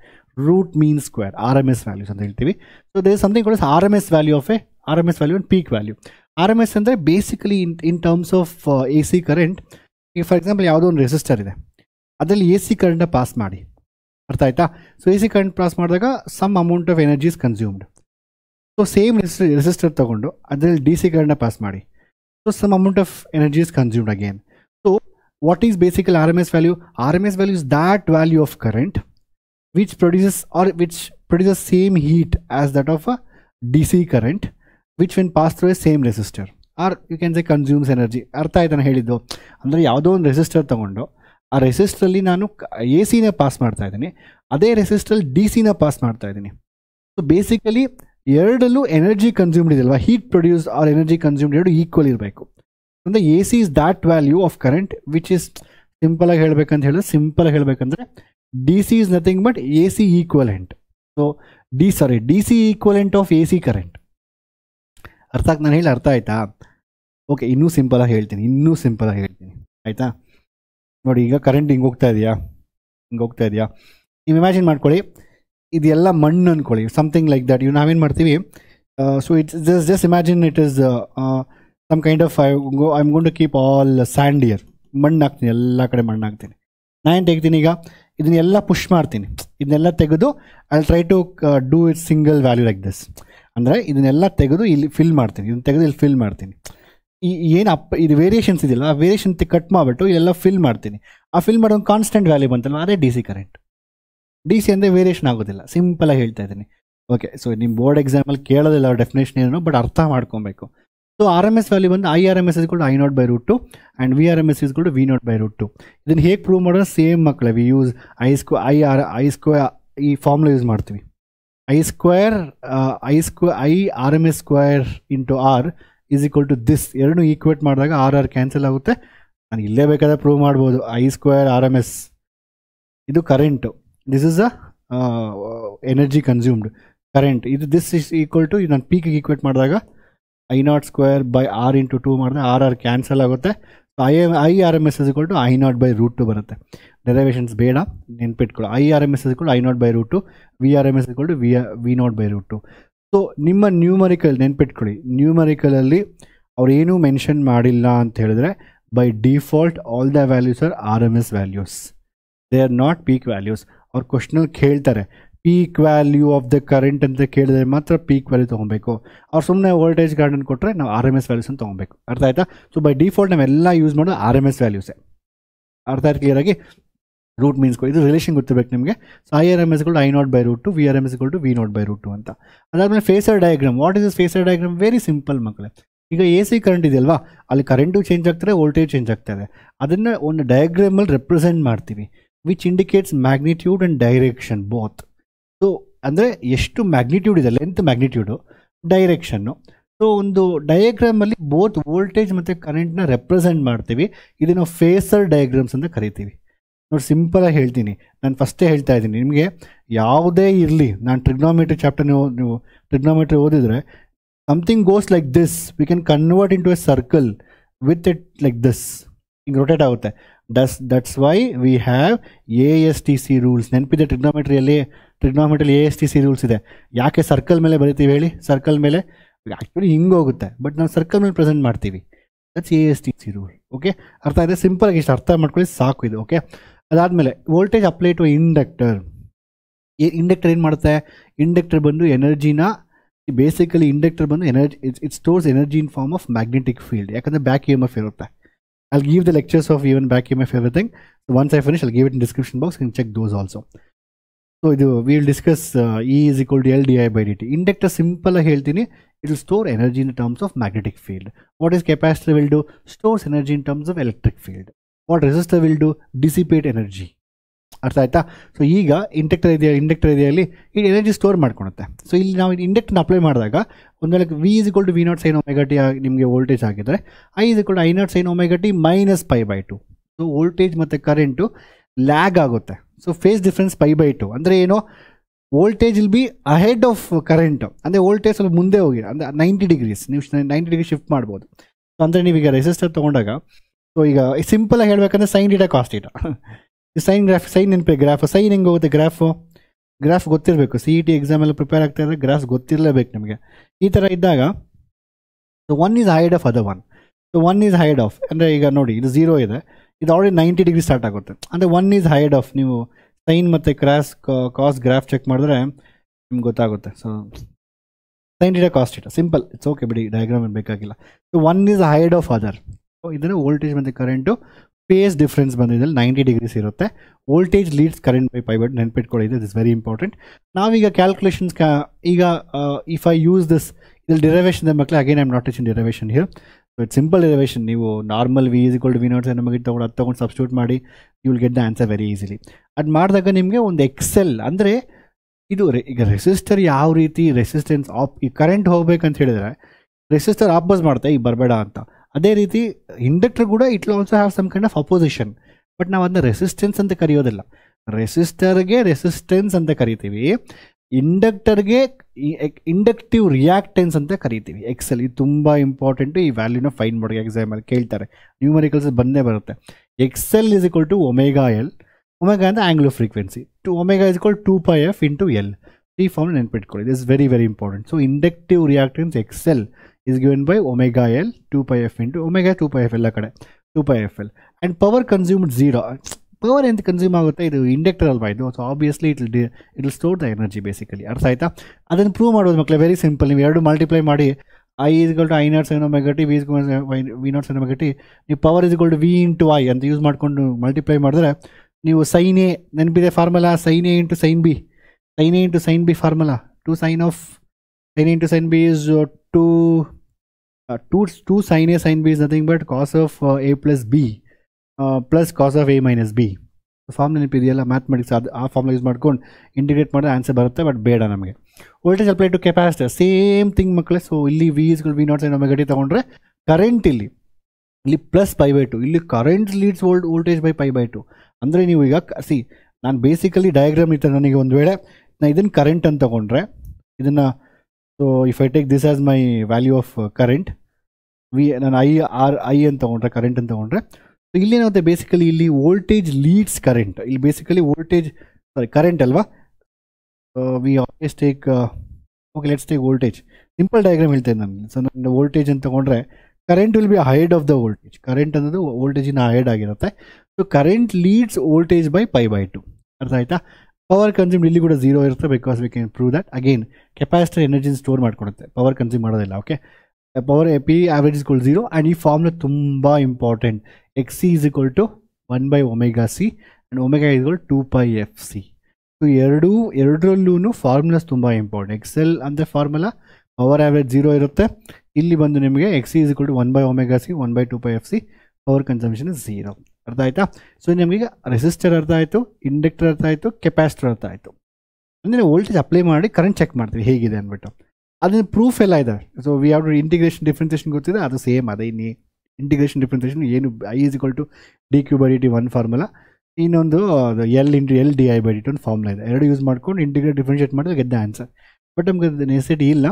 root mean square R M S values ಅಂತ ಹೇಳ್ತೀವಿ so there is something called a R M S value of a R M S value and peak value RMS ಅಂದರೆ basically in in terms of A C current ಈಗ for example ಯಾವುದೋ ಒಂದು resistor ಇದೆ ಅದರಲ್ಲಿ A C ಕರೆಂಟ್ನ pass ಮಾಡಿ ಅರ್ಥ ಆಯ್ತಾ so A C current pass ಮಾಡಿದಾಗ some amount of energy is consumed so same resistor resistor ತೊಗೊಂಡು ಅದರಲ್ಲಿ ಡಿ ಸಿ ಕರೆಂಟ್ನ ಪಾಸ್ ಮಾಡಿ so some amount of energy is consumed again so what is basic R M S value R M S value is that value of current which produces or which produces same heat as that of a D C current which when pass through A same resistor or you can say consumes energy ಅರ್ಥ ಆಯ್ತು ನಾನು ಹೇಳಿದ್ದು ಅಂದರೆ ಯಾವುದೋ ಒಂದು resistor ತೊಗೊಂಡು ಆ ರೆಸಿಸ್ಟ್ರಲ್ಲಿ ನಾನು ಎ ಸಿನ ಪಾಸ್ ಮಾಡ್ತಾ ಇದ್ದೀನಿ ಅದೇ ರೆಸಿಸ್ಟ್ರಲ್ಲಿ ಡಿ ಸಿನ ಪಾಸ್ ಮಾಡ್ತಾ ಇದ್ದೀನಿ ಸೊ ಬೇಸಿಕಲಿ ಎರಡಲ್ಲೂ ಎನರ್ಜಿ ಕನ್ಸ್ಯೂಮ್ಡ್ ಇದೆಯಲ್ವಾ heat produce or energy consumed ಎರಡು ಈಕ್ವಲ್ ಇರಬೇಕು ಅಂದರೆ A C is that value of current which is ಸಿಂಪಲಾಗಿ ಹೇಳಬೇಕಂತ ಹೇಳಿದ್ರೆ ಸಿಂಪಲಾಗಿ ಹೇಳಬೇಕಂದ್ರೆ D C is nothing but A C equivalent so D sorry D C equivalent of A C current ಅರ್ಥ ಆಗಿ ನಾನು ಹೇಳಿ ಅರ್ಥ ಆಯಿತಾ ಓಕೆ ಇನ್ನೂ ಸಿಂಪಲಾಗಿ ಹೇಳ್ತೀನಿ ಇನ್ನೂ ಸಿಂಪಲಾಗಿ ಹೇಳ್ತೀನಿ ಆಯಿತಾ ನೋಡಿ ಈಗ ಕರೆಂಟ್ ಹಿಂಗೆ ಹೋಗ್ತಾ ಇದೆಯಾ ಹಿಂಗೆ ಹೋಗ್ತಾ ಇದೆಯಾ ನೀವು ಇಮ್ಯಾಜಿನ್ ಮಾಡ್ಕೊಳ್ಳಿ ಇದೆಲ್ಲ ಮಣ್ಣು ಅಂದ್ಕೊಳ್ಳಿ ಸಮಥಿಂಗ್ ಲೈಕ್ ದ್ಯಾಟ್ ಇವ್ ನಾವೇನು ಮಾಡ್ತೀವಿ so it's just just imagine it is some kind of I go I am gonna keep all sand here ಮಣ್ಣು ಹಾಕ್ತೀನಿ ಎಲ್ಲ ಕಡೆ ಮಣ್ಣು ಹಾಕ್ತೀನಿ ನಾನು ತೆಗ್ತೀನಿ ಈಗ ಇದನ್ನೆಲ್ಲ ಪುಷ್ ಮಾಡ್ತೀನಿ ಇದನ್ನೆಲ್ಲ ತೆಗೆದು I try to do it single value like this ಅಂದರೆ ಇದನ್ನೆಲ್ಲ ತೆಗೆದು ಇಲ್ಲಿ ಫಿಲ್ ಮಾಡ್ತೀನಿ ಇದನ್ನು ತೆಗೆದು ಇಲ್ಲಿ ಫಿಲ್ ಮಾಡ್ತೀನಿ ಈ ಏನು ಅಪ್ ಇದು ವೇರಿಯೇಷನ್ಸ್ ಇದೆಯಲ್ಲ ಆ ವೇರಿಯೇಷನ್ ಕಟ್ ಮಾಡಿಬಿಟ್ಟು ಇಲ್ಲೆಲ್ಲ ಫಿಲ್ ಮಾಡ್ತೀನಿ ಆ ಫಿಲ್ ಮಾಡೋದು ಕಾನ್ಸ್ಟೆಂಟ್ ವ್ಯಾಲ್ಯೂ ಬಂತಲ್ಲ ಅದೇ D C current D C ಅಂದರೆ ವೇರಿಯೇಷನ್ ಆಗೋದಿಲ್ಲ ಸಿಂಪಲಾಗಿ ಹೇಳ್ತಾ ಇದ್ದೀನಿ ಓಕೆ ಸೊ ನಿಮ್ಮ ಬೋರ್ಡ್ ಎಕ್ಸಾಂಪಲ್ ಕೇಳೋದಿಲ್ಲ ಡೆಫಿನೇಷನ್ ಏನು ಬಟ್ ಅರ್ಥ ಮಾಡ್ಕೊಬೇಕು so R M S value ಬಂದು ಐ ಆರ್ ಎಮ್ ಎಸ್ ಕೂಡ I not by root two and V R M S ಕೂಡ V not by root two ಇದನ್ನು ಹೇಗೆ ಪ್ರೂವ್ ಮಾಡೋದು ಸೇಮ್ ಮಕ್ಕಳೇ we use I square I R I square ಈ formula use ಮಾಡ್ತೀವಿ I square I uh, I R M S square into R is equal to this ಎರಡೂ equate ಮಾಡಿದಾಗ R R cancel ಆಗುತ್ತೆ ನಾನು ಇಲ್ಲೇ ಬೇಕಾದ್ರೆ ಪ್ರೂವ್ ಮಾಡ್ಬೋದು I square R M S ಇದು current this is a energy consumed current ಇದು this is equal to ಇದು ನಾನು ಪೀಕಿಗೆ ಈಕ್ವೇಟ್ ಮಾಡಿದಾಗ I not square by R into two ಮಾಡಿದಾಗ ಆರ್ ಆರ್ ಕ್ಯಾನ್ಸಲ್ ಆಗುತ್ತೆ so I I R M S is to I not by root two ಬರುತ್ತೆ derivations ಬೇಡ ನೆನ್ಪಿಟ್ಕೊಳ್ಳಿ I R M S is equal I not by root two V R M S equal to V V not by root two so ನಿಮ್ಮ numerical ನೆನ್ಪಿಟ್ಕೊಳ್ಳಿ ನ್ಯೂಮರಿಕಲಲ್ಲಿ ಏನೂ mention ಮಾಡಿಲ್ಲ ಅಂತ ಹೇಳಿದ್ರೆ by default all the values are R M S values they are not peak values ಅವ್ರು ಕ್ವಶನಲ್ಲಿ ಕೇಳ್ತಾರೆ peak value of the current and the केल्दे मात्र पीक वैल्यू ತಗೋಬೇಕು ಔರ್ ಸುಮ್ಮನೆ ವೋಲ್ಟೇಜ್ ಗಾರ್ಡನ್ ಕೊತ್ರ ನಾವು ಆರ್‌ಎಂಎಸ್ ವ್ಯಾಲ್ಯೂಸ್ ಅನ್ನು ತಗೋಬೇಕು ಅರ್ಥ ಆಯ್ತಾ ಸೋ ಬೈ ಡಿಫಾಲ್ಟ್ ನಾವು ಎಲ್ಲ ಯೂಸ್ ಮಾಡೋದು ಆರ್‌ಎಂಎಸ್ ವ್ಯಾಲ್ಯೂಸ್ ಅರ್ಥ ಆಯ್ತಾ ಕ್ಲಿಯರ್ ಆಗಿ √ ಮೀನ್ಸ್ ಕೋ ಇದು ರಿಲೇಷನ್ ಗುರುತಿರಬೇಕು ನಿಮಗೆ ಆಯ್ಯಾ RMS = I0 / √2 V RMS = V0 / √2 ಅಂತ ಅದಾದಮೇಲೆ phasor diagram what is phasor diagram very simple ಮಕಲೇ ಈಗ ಎಸಿ ಕರೆಂಟ್ ಇದೆ ಅಲ್ವಾ ಅಲ್ಲಿ ಕರೆಂಟ್ ಚೇಂಜ್ ಆಗತ್ತರೆ ವೋಲ್ಟೇಜ್ ಚೇಂಜ್ ಆಗತ್ತದೆ ಅದನ್ನ ಒಂದು ಡಯಾಗ್ರಾಮ್ ಅಲ್ಲಿ ರೆಪ್ರೆಸೆಂಟ್ ಮಾಡ್ತೀವಿ which indicates magnitude and direction both ಸೊ ಅಂದರೆ ಎಷ್ಟು ಮ್ಯಾಗ್ನಿಟ್ಯೂಡ್ ಇದೆ ಲೆಂತ್ ಮ್ಯಾಗ್ನಿಟ್ಯೂಡು ಡೈರೆಕ್ಷನ್ನು ಸೊ ಒಂದು ಡಯಾಗ್ರಾಮಲ್ಲಿ ಬೋತ್ ವೋಲ್ಟೇಜ್ ಮತ್ತು ಕರೆಂಟ್ನ ರೆಪ್ರೆಸೆಂಟ್ ಮಾಡ್ತೀವಿ ಇದನ್ನು ಫೇಸರ್ ಡಯಾಗ್ರಾಮ್ಸ್ ಅಂತ ಕರಿತೀವಿ ನೋಡಿ ಸಿಂಪಲಾಗಿ ಹೇಳ್ತೀನಿ ನಾನು ಫಸ್ಟೇ ಹೇಳ್ತಾ ಇದ್ದೀನಿ ನಿಮಗೆ ಯಾವುದೇ ಇರಲಿ ನಾನು ಟ್ರಿಗ್ನೋಮೆಟ್ರಿ ಚಾಪ್ಟರ್ ನೀವು ನೀವು ಟ್ರಿಗ್ನೋಮೆಟ್ರಿ ಓದಿದರೆ something goes like this we can convert into a circle with it like this ಹಿಂಗೆ ರೊಟೇಟ್ ಆಗುತ್ತೆ why we have A S T C rules ನೆನಪಿದೆ ಟ್ರಿಗ್ನೋಮೆಟ್ರಿಯಲ್ಲಿ ಟ್ರಿಗ್ನೋಮೆಟ್ರಿಯಲ್ಲಿ A S T C rules ಇದೆ ಯಾಕೆ ಸರ್ಕಲ್ ಮೇಲೆ ಬರಿತೀವಿ ಹೇಳಿ ಸರ್ಕಲ್ ಮೇಲೆ ಆ್ಯಕ್ಚುಲಿ ಹಿಂಗೆ ಹೋಗುತ್ತೆ ಬಟ್ ನಾವು ಸರ್ಕಲ್ ಮೇಲೆ ಪ್ರೆಸೆಂಟ್ ಮಾಡ್ತೀವಿ that's A S T C rule okay ಅರ್ಥ ಇದೆ ಸಿಂಪಲ್ ಇಷ್ಟು ಅರ್ಥ ಮಾಡ್ಕೊಳ್ಳಿ ಸಾಕು ಇದು ಓಕೆ ಅದಾದಮೇಲೆ voltage apply to inductor inductor ಏನು ಮಾಡುತ್ತೆ ಇಂಡಕ್ಟರ್ ಬಂದು ಎನರ್ಜಿನ ಬೇಸಿಕಲಿ ಇಂಡಕ್ಟರ್ ಬಂದು energy it's it stores energy in form of magnetic field ಯಾಕಂದರೆ ಬ್ಯಾಕ್ ಇ ಎಮ್ ಎಫ್ ಇರುತ್ತೆ I'll give the lectures of even back EMF everything. So once I finish, I'll give it in description box. You can check those also. So we will discuss uh, E is equal to L di by dt. Inductor simple in it will store energy in terms of magnetic field. What is capacitor will do? Stores energy in terms of electric field. What resistor will do? Dissipate energy. ಅರ್ಥ ಆಯಿತಾ so ಈಗ inductor ಇದೆಯಾ inductor ಇದೆಯಲ್ಲಿ ಈ energy store ಮಾಡ್ಕೊಳುತ್ತೆ so ಇಲ್ಲಿ ನಾವು ಇಂಡಕ್ಟರ್ನ apply ಮಾಡಿದಾಗ ಒಂದು ವೇಳೆ V equal to V not sine omega t ನಿಮಗೆ ವೋಲ್ಟೇಜ್ ಆಗಿದ್ದರೆ I is to I not sine omega t minus pi by two so voltage ಮತ್ತು ಕರೆಂಟು ಲ್ಯಾಗ್ ಆಗುತ್ತೆ so phase difference pi by two ಅಂದರೆ ಏನೋ voltage will be ahead of current ಅಂದರೆ ವೋಲ್ಟೇಜ್ ಸ್ವಲ್ಪ ಮುಂದೆ ಹೋಗಿ ಅಂದರೆ ನೈಂಟಿ ಡಿಗ್ರೀಸ್ ನೀವು ನೈಂಟಿ ಡಿಗ್ರಿ ಶಿಫ್ಟ್ ಮಾಡ್ಬೋದು ಅಂದರೆ ನೀವೀಗ ರೆಸಿಸ್ಟರ್ ತೊಗೊಂಡಾಗ ಸೊ ಈಗ ಸಿಂಪಲಾಗಿ ಹೇಳಬೇಕಂದ್ರೆ sine theta cos theta sign graph sine ನೆನಪೆ ಗ್ರಾಫ್ ಸೈನ್ ಹೆಂಗೆ ಹೋಗುತ್ತೆ ಗ್ರಾಫು ಗ್ರಾಫ್ ಗೊತ್ತಿರಬೇಕು ಸಿ ಇ ಟಿ ಎಕ್ಸಾಮ್ ಎಲ್ಲ ಪ್ರಿಪೇರ್ ಆಗ್ತಾ ಇದ್ದರೆ ಗ್ರಾಫ್ ಗೊತ್ತಿರಲೇಬೇಕು ನಮಗೆ ಈ ಥರ ಇದ್ದಾಗ one is ahead of other one so one is ahead of ಅಂದರೆ ಈಗ ನೋಡಿ ಇದು ಝೀರೋ ಇದೆ ಇದು ಆಲ್ರೆಡಿ ನೈಂಟಿ ಡಿಗ್ರಿ ಸ್ಟಾರ್ಟ್ ಆಗುತ್ತೆ ಅಂದರೆ ಒನ್ ಈಸ್ ಹೈಡ್ ಆಫ್ ನೀವು ಸೈನ್ ಮತ್ತು ಕ್ರಾಸ್ ಕಾಸ್ ಗ್ರಾಫ್ ಚೆಕ್ ಮಾಡಿದ್ರೆ ನಿಮ್ಗೆ ಗೊತ್ತಾಗುತ್ತೆ ಸೊ ಸೈನ್ ಇಡ cos it simple it's okay ಬಿಡಿ ಡಯಾಗ್ರಾಮ್ ಬೇಕಾಗಿಲ್ಲ so one is ahead of other so ಇದನ್ನು ವೋಲ್ಟೇಜ್ ಮತ್ತು ಕರೆಂಟು ಫೇಸ್ ಡಿಫ್ರೆನ್ಸ್ ಬಂದಿದ್ದಲ್ಲಿ ನೈಂಟಿ ಡಿಗ್ರೀಸ್ ಇರುತ್ತೆ voltage leads current by pi but ನೆನ್ಪಿಟ್ಕೊಳ್ಳಿ ಇದು ಇಸ್ ವೆರಿ ಇಂಪಾರ್ಟೆಂಟ್ ನಾವೀಗ ಕ್ಯಾಲ್ಕುಲೇಷನ್ಸ್ ಈಗ ಇಫ್ ಐ ಯೂಸ್ ದಿಸ್ ಇದ್ರಲ್ಲಿ ಡಿರವೇಷನ್ ಮಕ್ಕಳು again I'm not in derivation here so it simple derivation ನೀವು normal V is equal V nots ನಮಗೆ ತೊಗೊಂಡು ಅದು ತೊಗೊಂಡು ಸಬ್ಸ್ಟ್ಯೂಟ್ ಮಾಡಿ you will get the answer very easily ಅದು ಮಾಡಿದಾಗ ನಿಮಗೆ ಒಂದು ಎಕ್ಸೆಲ್ ಅಂದರೆ ಇದು ಈಗ ರೆಸಿಸ್ಟರ್ ಯಾವ ರೀತಿ ರೆಸಿಸ್ಟೆನ್ಸ್ ಆಫ್ ಈ ಕರೆಂಟ್ ಹೋಗ್ಬೇಕಂತ ಹೇಳಿದರೆ ರೆಸಿಸ್ಟರ್ ಆಪಸ್ ಮಾಡ್ತಾ ಈಗ ಬರಬೇಡ ಅಂತ ಅದೇ ರೀತಿ ಇಂಡಕ್ಟರ್ ಕೂಡ it also have 썸 kind of opposition but ನಾವು ಅದನ್ನ ರೆಸಿಸ್ಟೆನ್ಸ್ ಅಂತ ಕರೀಯೋದಿಲ್ಲ ರೆಸಿಸ್ಟರ್ ಗೆ ರೆಸಿಸ್ಟೆನ್ಸ್ ಅಂತ ಕರೀತೀವಿ ಇಂಡಕ್ಟರ್ ಗೆ ಇಂಡಕ್ಟಿವ್ ರಿಯಾಕ್ಟನ್ಸ್ ಅಂತ ಕರೀತೀವಿ ಎಕ್ಸ್ಎಲ್ ಇದು ತುಂಬಾ ಇಂಪಾರ್ಟೆಂಟ್ ಈ ವ್ಯಾಲ್ಯೂನ ಫೈಂಡ್ ಮಾಡ್ಕ एग्जांपल ಕೇಳ್ತಾರೆ ನ್ಯೂಮರಿಕಲ್ಸ್ ಬನ್ನೇ ಬರುತ್ತೆ ಎಕ್ಸ್ಎಲ್ = ಓಮೇಗಾ ಎಲ್ ಓಮೇಗಾ ಅಂದ್ರೆ angle frequency 2 omega = 2 pi F * L ಈ ಫಾರ್ಮುಲಾ ನೆನಪಿಟ್ಟುಕೊಳ್ಳಿ this very very important so inductive reactance X L is given by omega L 2 pi F into omega 2 pi F ಆ ಕಡೆ 2 pi F L and power consumed zero power ಎಂತ consume ಆಗುತ್ತೆ ಇದು inductor ಅಲ್ವಾ ಇದು so obviously it ಡಿ it will store the energy basically ಅರ್ಥ ಆಯ್ತಾ ಅದನ್ನು ಪ್ರೂವ್ ಮಾಡೋದು ಮಕ್ಕಳೇ ವೆರಿ ಸಿಂಪಲ್ ನೀವು ಎರಡು ಮಲ್ಟಿಪ್ಲೈ ಮಾಡಿ I is equal to I not seven omega T V is V not seven omega ನೀವು power is equal to V into I ಅಂತ ಯೂಸ್ ಮಾಡಿಕೊಂಡು ಮಲ್ಟಿಪ್ಲೈ ಮಾಡಿದ್ರೆ ನೀವು ಸೈನ್ ಎ ನೆನಪಿದೆ formula sine A into sine B sine A into sine B formula two sine of sine A into sine B is to uh, 2 2 sine a sine b is nothing but cos of uh, a plus b plus cos of a minus b formula ನೆನಪಿದೆಯಲ್ಲ mathematics ಅದು ಆ formula use ಮಾಡ್ಕೊಂಡು integrate ಮಾಡಿದ್ರೆ answer ಬರುತ್ತೆ but ಬೇಡ ನಮಗೆ voltage apply to capacitor same thing ಮಕ್ಕಳೇ so ಇಲ್ಲಿ ವಿಸ್ಗಳು ವಿ ನಾಟ್ ಸೈನ್ ಒಮೆಗಟಿ ತೊಗೊಂಡ್ರೆ ಕರೆಂಟ್ ಇಲ್ಲಿ ಇಲ್ಲಿ ಪ್ಲಸ್ ಪೈ ಬೈ ಟು ಇಲ್ಲಿ current leads volt voltage by pi by two ಅಂದರೆ ನೀವು ಈಗ ಸಿ ನಾನು ಬೇಸಿಕಲಿ ಡಯಾಗ್ರಾಮ್ ಇತ್ತು ನನಗೆ ಒಂದು ವೇಳೆ ನಾನು ಇದನ್ನು ಕರೆಂಟ್ ಅಂತ ತೊಗೊಂಡ್ರೆ ಇದನ್ನು so if I take this as my value of current V ನಾನು ಐ ಆರ್ ಐ ಅಂತ ತಗೊಂಡ್ರೆ ಕರೆಂಟ್ ಅಂತ ತಗೊಂಡ್ರೆ ಸೊ ಇಲ್ಲೇನಾಗುತ್ತೆ ಬೇಸಿಕಲಿ ಇಲ್ಲಿ ವೋಲ್ಟೇಜ್ ಲೀಡ್ಸ್ ಕರೆಂಟ್ ಇಲ್ಲಿ ಬೇಸಿಕಲಿ ವೋಲ್ಟೇಜ್ ಸಾರಿ ಕರೆಂಟ್ ಅಲ್ವಾ we always take okay let's take voltage simple diagram ಹೇಳ್ತೇನೆ ನಾನು ಸೊ ನನ್ನ ವೋಲ್ಟೇಜ್ ಅಂತ ತಗೊಂಡ್ರೆ current will be ahead of the voltage current ಅನ್ನೋದು ವೋಲ್ಟೇಜಿನ ಹೈಡ್ ಆಗಿರುತ್ತೆ so current leads voltage by pi by two ಅರ್ಥ ಆಯಿತಾ ಪವರ್ ಕನ್ಸ್ಯೂಮ್ ಇಲ್ಲಿ ಕೂಡ ಝೀರೋ ಇರುತ್ತೆ because we can prove that again capacitor ಎನರ್ಜಿನ ಸ್ಟೋರ್ ಮಾಡಿಕೊಡುತ್ತೆ ಪವರ್ ಕನ್ಸ್ಯೂಮ್ ಮಾಡೋದಿಲ್ಲ okay power P average is equal zero and ಈ ಫಾರ್ಮ್ನ ತುಂಬ important X C is equal to one by omega C and omega is equal two pi F C so ಎರಡೂ ಎರಡರಲ್ಲೂ formulas ತುಂಬ important X L ಅಂದರೆ formula power average zero ಇರುತ್ತೆ ಇಲ್ಲಿ ಬಂದು ನಿಮಗೆ X C is equal to one by omega C one by two pi F C power consumption is zero ಅರ್ಥ ಆಯಿತಾ ಸೊ ನಮಗೆ ರೆಸಿಸ್ಟರ್ ಅರ್ಥ ಆಯಿತು ಇಂಡಕ್ಟರ್ ಅರ್ಥ ಆಯಿತು ಕೆಪಾಸಿಟರ್ ಅರ್ಥ ಆಯಿತು ಅಂದರೆ ವೋಲ್ಟೇಜ್ ಅಪ್ಲೈ ಮಾಡಿ ಕರೆಂಟ್ ಚೆಕ್ ಮಾಡ್ತೀವಿ ಹೇಗಿದೆ ಅಂದ್ಬಿಟ್ಟು ಅದನ್ನ ಪ್ರೂಫ್ ಎಲ್ಲ ಇದೆ so we to integration differentiation ಗೊತ್ತಿದೆ ಅದು ಸೇಮ್ ಅದೇ ಇನ್ನಿ ಇಂಟಿಗ್ರೇಷನ್ ಡಿಫ್ರೆನ್ಸೇಷನ್ ಏನು I is equal to D Q by D T one formula ಇನ್ನೊಂದು L into L D I by D T ಒಂದು ಫಾರ್ಮುಲಾ ಇದೆ ಎರಡು ಯೂಸ್ ಮಾಡ್ಕೊಂಡು ಇಂಟಿಗ್ರೇಟ್ ಡಿಫ್ರೆನ್ಷಿಯೇಟ್ ಮಾಡಿದ್ರೆ ಗೆದ್ದ ಆನ್ಸರ್ ಬಟ್ ನಮಗೆ ಅದು ನೆಸಿಟಿ ಇಲ್ಲ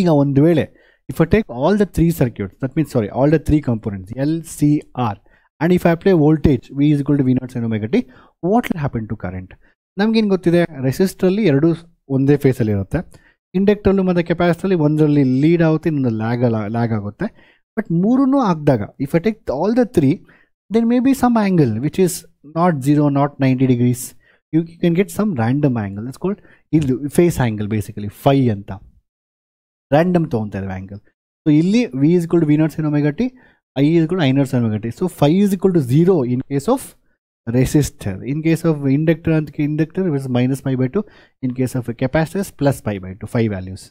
ಈಗ ಒಂದು ವೇಳೆ if a take all the three circuit that means sorry all the three components L C R and if I play voltage V is equal to V naught sin omega t what will happen to current namge enu gottide resistor reduce on the face alli irutte inductor alli mathe capacitor alli one alli lead avuthe inond lag lag agutte but no aagdaga if i take all the three then maybe some angle which is not 0 not 90 degrees you, can get some random angle it's called phase angle basically phi anta random tho angle so illi V is equal to V naught sin omega t i is equal to i naught sin so phi is equal to 0 in case of resistor in case of inductor and inductor is minus pi by 2 in case of capacitor plus pi by 2 phi values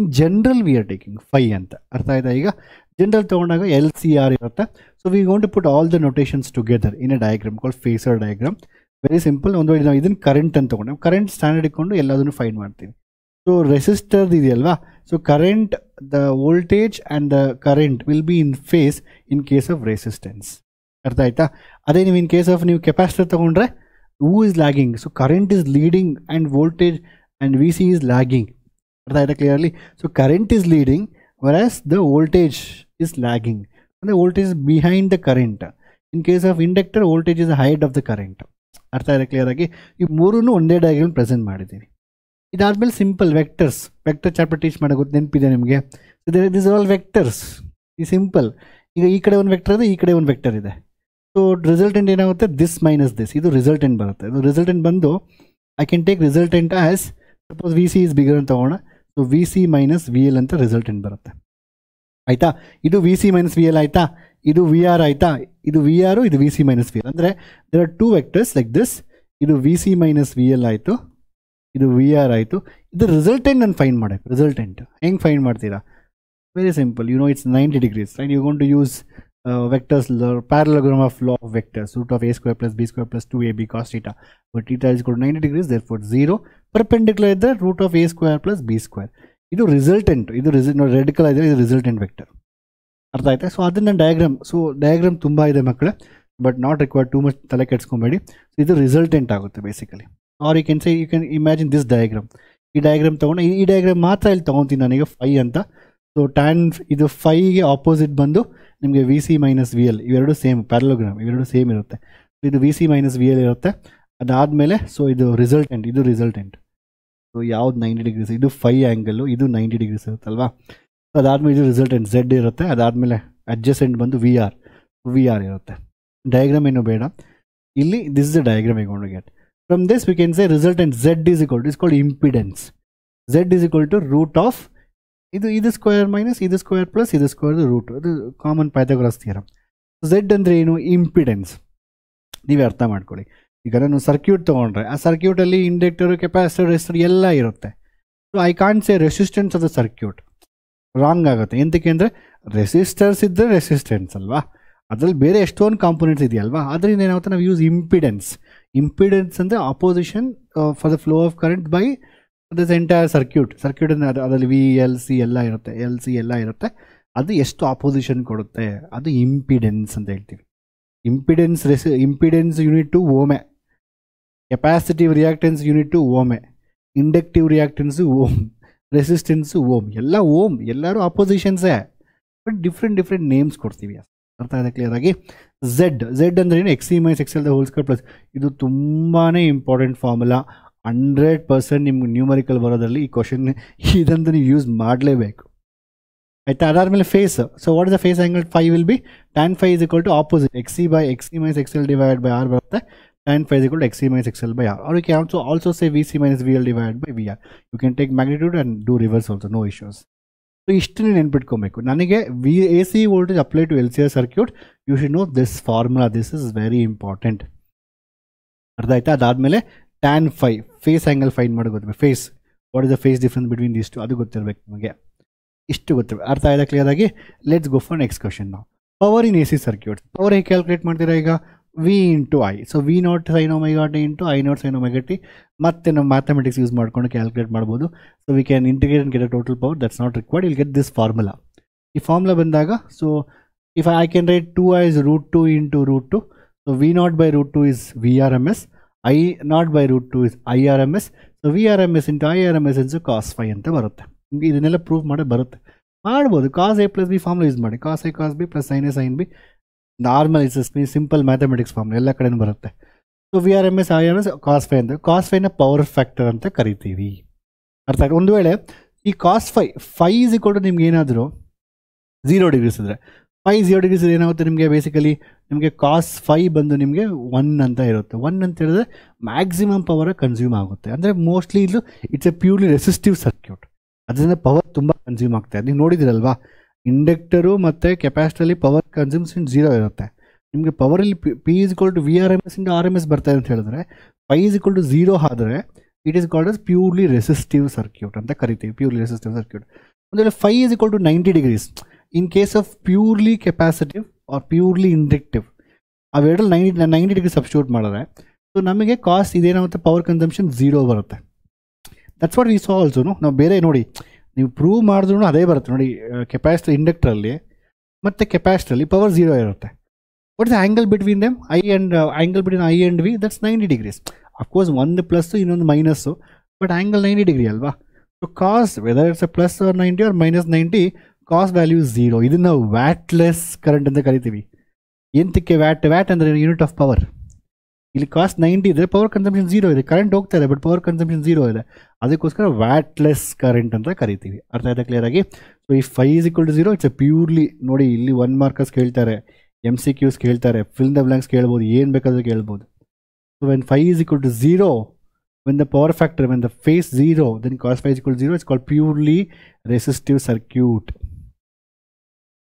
in general we are taking phi and artha idaiga general thagondaga lcr irutha so we are going to put all the notations together in a diagram called phasor diagram very simple ondo idu current antu current standard ikkondu elladunu find martivi so resistor idu alva so current, the voltage and the current will be in phase in case of resistance. Arthaita. Aden in case of new capacitor, who is lagging? So current is leading and voltage and VC is lagging. Arthaita clearly. So current is leading whereas the voltage is lagging. the voltage is behind the current. In case of inductor, voltage is ahead of the current. Arthaita clear. Okay. You more no one diagram present. Maadithi. ಇದಾದಮೇಲೆ simple vectors vector chapter teach ಮಾಡೋದು ನೆನಪಿದೆ ನಿಮಗೆ this all vectors ಈ simple ಈಗ ಈ ಕಡೆ ಒಂದು vector ಇದೆ ಈ ಕಡೆ ಒಂದು ವೆಕ್ಟರ್ ಇದೆ ಸೊ ರಿಸಲ್ಟೆಂಟ್ ಏನಾಗುತ್ತೆ ದಿಸ್ ಮೈನಸ್ ದಿಸ್ ಇದು ರಿಸಲ್ಟೆಂಟ್ ಬರುತ್ತೆ ಇದು ರಿಸಲ್ಟೆಂಟ್ ಬಂದು I can take resultant as suppose V C is bigger ಅಂತ ತಗೋಣ so V C minus V L ಅಂತ ರಿಸಲ್ಟೆಂಟ್ ಬರುತ್ತೆ ಆಯಿತಾ ಇದು V C minus V L ಆಯಿತಾ ಇದು ವಿ ಆರ್ ಆಯಿತಾ ಇದು ವಿ ಆರು ಇದು V C minus V L ಅಂದರೆ there are two vectors like this ಇದು V C minus V L ಆಯಿತು ಇದು ವಿ ಆರ್ ಆಯಿತು ಇದು ರಿಸಲ್ಟೆಂಟ್ ನಾನು ಫೈನ್ ಮಾಡಬೇಕು ರಿಸಲ್ಟೆಂಟ್ ಹೆಂಗೆ ಫೈನ್ ಮಾಡ್ತೀರಾ very simple you know it's ninety degrees right you going to use vectors parallelogram of law of vectors root of A square plus B square plus two A B cos theta but theta is ಕೂಡ ninety degrees therefore zero perpendicular ಇದ್ದರೆ root of A square plus B square ಇದು resultant ಇದು ರಿಸ್ ನೋಡಿ red colour ಇದ್ದರೆ ಇದು resultant vector ಅರ್ಥ ಆಯ್ತಾ ಸೊ ಅದನ್ನು ಡಯಾಗ್ರಾಮ್ ಸೊ ಡಯಾಗ್ರಾಮ್ ತುಂಬ ಇದೆ ಮಕ್ಕಳೇ but not required too much ತಲೆ ಕೆಡ್ಸ್ಕೊಬೇಡಿ ಇದು ರಿಸಲ್ಟೆಂಟ್ ಆಗುತ್ತೆ basically or you can say you can imagine this diagram ಈ ಡಯಾಗ್ರಾಮ್ ತೊಗೊಂಡು ಈ ಡಯಾಗ್ರಾಮ್ ಮಾತ್ರ ಇಲ್ಲಿ ತೊಗೊತೀನಿ ನನಗೆ ಫೈ ಅಂತ ಸೊ ಟ್ಯಾನ್ ಇದು ಫೈಗೆ ಆಪೋಸಿಟ್ ಬಂದು ನಿಮಗೆ V C minus V L ಇವೆರಡು ಸೇಮ್ ಪ್ಯಾರಲೋಗ್ರಾಮ್ ಇವೆರಡು ಸೇಮ್ ಇರುತ್ತೆ ಇದು V C minus V L ಇರುತ್ತೆ ಅದಾದಮೇಲೆ ಸೊ ಇದು ರಿಸಲ್ಟೆಂಟ್ ಇದು ರಿಸಲ್ಟೆಂಟ್ ಸೊ ಯಾವ್ದು ನೈಂಟಿ ಡಿಗ್ರೀಸ್ ಇದು ಫೈ ಆ್ಯಂಗಲ್ಲು ಇದು ನೈಂಟಿ ಡಿಗ್ರೀಸ್ ಇರುತ್ತಲ್ವಾ ಸೊ ಅದಾದಮೇಲೆ ಇದು ರಿಸಲ್ಟೆಂಟ್ ಝೆಡ್ ಇರುತ್ತೆ ಅದಾದಮೇಲೆ ಅಡ್ಜಸ್ಟೆಂಟ್ ಬಂದು ವಿ ಆರ್ ವಿ ಆರ್ ಇರುತ್ತೆ ಡಯಾಗ್ರಾಮ್ ಏನು ಬೇಡ ಇಲ್ಲಿ this is the diagram you get From this we can say resultant Z is equal to, it's called impedance. Z is equal to root of either, either square minus either square plus either square the root, the common Pythagoras theorem. Z ಅಂದರೆ ಏನು impedance ನೀವೇ ಅರ್ಥ ಮಾಡ್ಕೊಳ್ಳಿ ಈಗ ನಾನು circuit ತೊಗೊಂಡ್ರೆ ಆ ಸರ್ಕ್ಯೂಟಲ್ಲಿ ಇಂಡಕ್ಟರು capacitor resistor ಎಲ್ಲ ಇರುತ್ತೆ so I can't say resistance of the circuit wrong ಆಗುತ್ತೆ ಎಂತಕ್ಕೆ ಅಂದರೆ ರೆಸಿಸ್ಟರ್ಸ್ ಇದ್ದರೆ ರೆಸಿಸ್ಟೆನ್ಸ್ ಅಲ್ವಾ ಅದರಲ್ಲಿ ಬೇರೆ ಎಷ್ಟೊಂದು ಕಾಂಪೊನೆಂಟ್ಸ್ ಇದೆಯಲ್ವಾ ಅದರಿಂದ ಏನಾಗುತ್ತೆ ನಾವು ಯೂಸ್ ಇಂಪಿಡೆನ್ಸ್ ಇಂಪಿಡೆನ್ಸ್ ಅಂದರೆ opposition for the flow of current by this entire circuit circuit ಅಂದರೆ ಅದರಲ್ಲಿ ವಿ ಎಲ್ ಸಿ ಎಲ್ಲ ಇರುತ್ತೆ ಎಲ್ ಸಿ ಎಲ್ಲ ಇರುತ್ತೆ ಅದು ಎಷ್ಟು ಆಪೋಸಿಷನ್ ಕೊಡುತ್ತೆ ಅದು ಇಂಪಿಡೆನ್ಸ್ ಅಂತ ಹೇಳ್ತೀವಿ ಇಂಪಿಡೆನ್ಸ್ ರೆಸಿ impedance too ohm capacitive reactance to ohm inductive reactance ohm resistance ohm ಎಲ್ಲ ಓಮ್ ಎಲ್ಲರೂ ಅಪೋಸಿಷನ್ಸೇ ಬಟ್ ಡಿಫ್ರೆಂಟ್ ಡಿಫ್ರೆಂಟ್ ನೇಮ್ಸ್ ಕೊಡ್ತೀವಿ ಅರ್ಥ ಇದೆ ಕ್ಲಿಯರಾಗಿ ಝೆಡ್ ಝೆಡ್ ಅಂದ್ರೇನು X C minus X L the whole square plus ಇದು ತುಂಬಾ ಇಂಪಾರ್ಟೆಂಟ್ ಫಾರ್ಮುಲಾ ಹಂಡ್ರೆಡ್ ಪರ್ಸೆಂಟ್ ನಿಮ್ಗೆ ನ್ಯೂಮರಿಕಲ್ ಬರೋದ್ರಲ್ಲಿ ಈ ಕ್ವಶನ್ ಇದಂತೂ ನೀವು ಯೂಸ್ ಮಾಡಲೇಬೇಕು ಆಯಿತಾ ಅದಾದಮೇಲೆ phase so what is the phase angle phi will be tan five is equal to opposite X C by X C minus X L divide by R ಬರುತ್ತೆ tan phi is equal to xc minus xl by r or you can also also say vc minus vl divided by vr you can take magnitude and do reverse also no issues so ಇಷ್ಟನ್ನು ನೆನ್ಪಿಟ್ಕೊಬೇಕು ನನಗೆ V A C voltage apply to L C R circuit you should know this formula this is very important ಅರ್ಥ ಆಯ್ತಾ ಅದಾದಮೇಲೆ tan phi phase angle find ಮಾಡಿ ಗೊತ್ತಿರ್ಬೇಕು phase what is the phase difference between this two ಅದು ಗೊತ್ತಿರಬೇಕು ನಿಮಗೆ ಇಷ್ಟು ಗೊತ್ತಿಲ್ಲ ಅರ್ಥ ಆಯ್ತಾ ಕ್ಲಿಯರ್ ಆಗಿ let's go for next question ನಾವು power in A C circuit power ಹೇಗೆ ಕ್ಯಾಲ್ಕುಲೇಟ್ ಮಾಡ್ತೀರಾ ಈಗ v into i so v naught sin omega t into i naught sin omega t math in mathematics use mark calculate marbodu so we can integrate and get a total power that's not required you'll get this formula the formula bandaga so if i can write 2 i is root 2 into root 2 so v naught by root 2 is vrms i naught by root 2 is irms so vrms into irms is cos phi and the barata prove mada barata cos a plus b formula is money cos a cos b plus sine a sin b normal is mean simple mathematics form ಎಲ್ಲ ಕಡೆಯೂ ಬರುತ್ತೆ so V R M S R M S cos phi ಅಂದರೆ cos fine power factor ಅಂತ ಕರಿತೀವಿ ಅರ್ಥ ಒಂದು ವೇಳೆ ಈ cos phi phi is equal to ನಿಮ್ಗೆ ಏನಾದರೂ ಝೀರೋ ಡಿಗ್ರೀಸ್ ಇದ್ದರೆ ಫೈ ಝೀರೋ ಡಿಗ್ರೀಸ್ ಏನಾಗುತ್ತೆ ನಿಮಗೆ ಬೇಸಿಕಲಿ ನಿಮಗೆ ಕಾಸ್ ಫೈ ಬಂದು ನಿಮಗೆ ಒನ್ ಅಂತ ಇರುತ್ತೆ ಒನ್ ಅಂತ ಹೇಳಿದ್ರೆ ಮ್ಯಾಕ್ಸಿಮಮ್ ಪವರ್ ಕನ್ಸ್ಯೂಮ್ ಆಗುತ್ತೆ ಅಂದರೆ ಮೋಸ್ಟ್ಲಿ ಇದು it's a purely resistive circuit ಅದರಿಂದ ಪವರ್ ತುಂಬ ಕನ್ಸ್ಯೂಮ್ ಆಗ್ತಾ ಇದೆ ನೀವು ನೋಡಿದಿರಲ್ವಾ ಇಂಡಕ್ಟರು ಮತ್ತು ಕೆಪಾಸಿಟಿಯಲ್ಲಿ ಪವರ್ ಕನ್ಸಮ್ಷನ್ ಝೀರೋ ಇರುತ್ತೆ ನಿಮಗೆ ಪವರಲ್ಲಿ P is equal to V R M S into R M S ಇದೆ ಅಂತ ಹೇಳಿದ್ರೆ pi is equal to zero ಆದರೆ it is called as purely resistive circuit ಅಂತ ಕರಿತೀವಿ ಪ್ಯೂರ್ಲಿ ರೆಸಿಸ್ಟಿವ್ ಸರ್ಕ್ಯೂಟ್ ಅಂದರೆ phi is equal to ninety degrees in case of purely capacitive or purely inductive ಅವೆರಡಲ್ಲಿ ninety ninety degree substitute ಮಾಡಿದ್ರೆ so ನಮಗೆ cos ಇದೇನಾಗುತ್ತೆ power consumption zero ಬರುತ್ತೆ that's what we saw also ನಾವು ಬೇರೆ ನೋಡಿ ನೀವು ಪ್ರೂವ್ ಮಾಡಿದ್ರು ಅದೇ ಬರುತ್ತೆ ನೋಡಿ ಕೆಪಾಸಿಟರ್ ಇಂಡಕ್ಟ್ರಲ್ಲಿ ಮತ್ತು ಕೆಪಾಸಿಟರಲ್ಲಿ ಪವರ್ ಝೀರೋ ಇರುತ್ತೆ what is angle between them I and angle between I and V that's ninety degrees of course ಒಂದು ಪ್ಲಸ್ಸು ಇನ್ನೊಂದು minus but angle ninety degree ಅಲ್ವಾ so cos whether it's a plus or ninety or minus ninety cos value zero ಇದನ್ನು wattless current ಅಂತ ಕರಿತೀವಿ ಎಂತಕ್ಕೆ watt watt ಅಂದರೆ unit of power ಇಲ್ಲಿ cos ninety ಇದೆ ಪವರ್ ಕನ್ಸಂಪ್ಷನ್ ಝೀರೋ ಇದೆ current ಹೋಗ್ತಾ ಇದೆ ಬಟ್ ಪವರ್ ಕನ್ಸಂಪ್ಷನ್ ಝೀರೋ ಇದೆ ಅದಕ್ಕೋಸ್ಕರ ವ್ಯಾಟ್ಲೆಸ್ ಕರೆಂಟ್ ಅಂತ ಕರಿತೀವಿ ಅರ್ಥ ಆಯ್ತಾ ಕ್ಲಿಯರ್ ಆಗಿ ಸೊ ಈ phi is equal to zero it's a purely ನೋಡಿ ಇಲ್ಲಿ ಒನ್ ಮಾರ್ಕರ್ಸ್ ಕೇಳ್ತಾರೆ ಎಮ್ ಸಿ ಕ್ಯೂಸ್ ಕೇಳ್ತಾರೆ ಫಿಲ್ ದ ಬ್ಲಾಂಕ್ಸ್ ಕೇಳ್ಬೋದು ಏನು ಬೇಕಾದರೂ ಕೇಳ್ಬೋದು so when phi is equal to zero when the power factor when the phase 0 then cos phi is equal to 0 it's called purely resistive circuit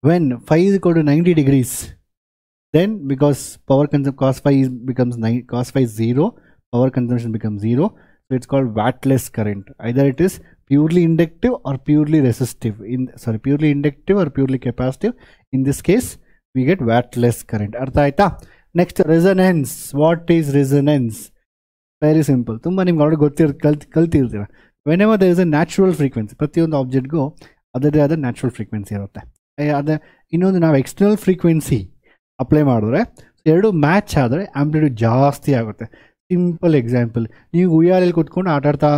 when phi is equal to 90 degrees then because power consumption cos phi is, becomes 9 cos phi 0 power consumption becomes 0 so it's called wattless current either it is purely inductive or purely resistive in sorry purely inductive or purely capacitive in this case we get wattless current ಅರ್ಥ ಆಯ್ತಾ What is resonance? Very simple. Resonance very simple ತುಂಬ ನಿಮ್ಗೆ already ಗೊತ್ತಿರ್ ಕಲ್ತ್ ಕಲ್ತಿರ್ತೀರ whenever the is a natural the ಪ್ರತಿಯೊಂದು ಆಬ್ಜೆಕ್ಟ್ಗೂ ಅದರದೇ ಆದ ನ್ಯಾಚುರಲ್ ಫ್ರೀಕ್ವೆನ್ಸಿ ಇರುತ್ತೆ ಅದೇ ಇನ್ನೊಂದು ಅಪ್ಲೈ ಮಾಡಿದ್ರೆ ಎರಡು ಮ್ಯಾಚ್ ಆದರೆ ಆ್ಯಂಪ್ಲಿಟ್ಯೂಡ್ ಜಾಸ್ತಿ ಆಗುತ್ತೆ ಸಿಂಪಲ್ ಎಕ್ಸಾಂಪಲ್ ನೀವು ಉಯ್ಯಾಲೆಯಲ್ಲಿ ಕೂತ್ಕೊಂಡು ಆಟಾಡ್ತಾ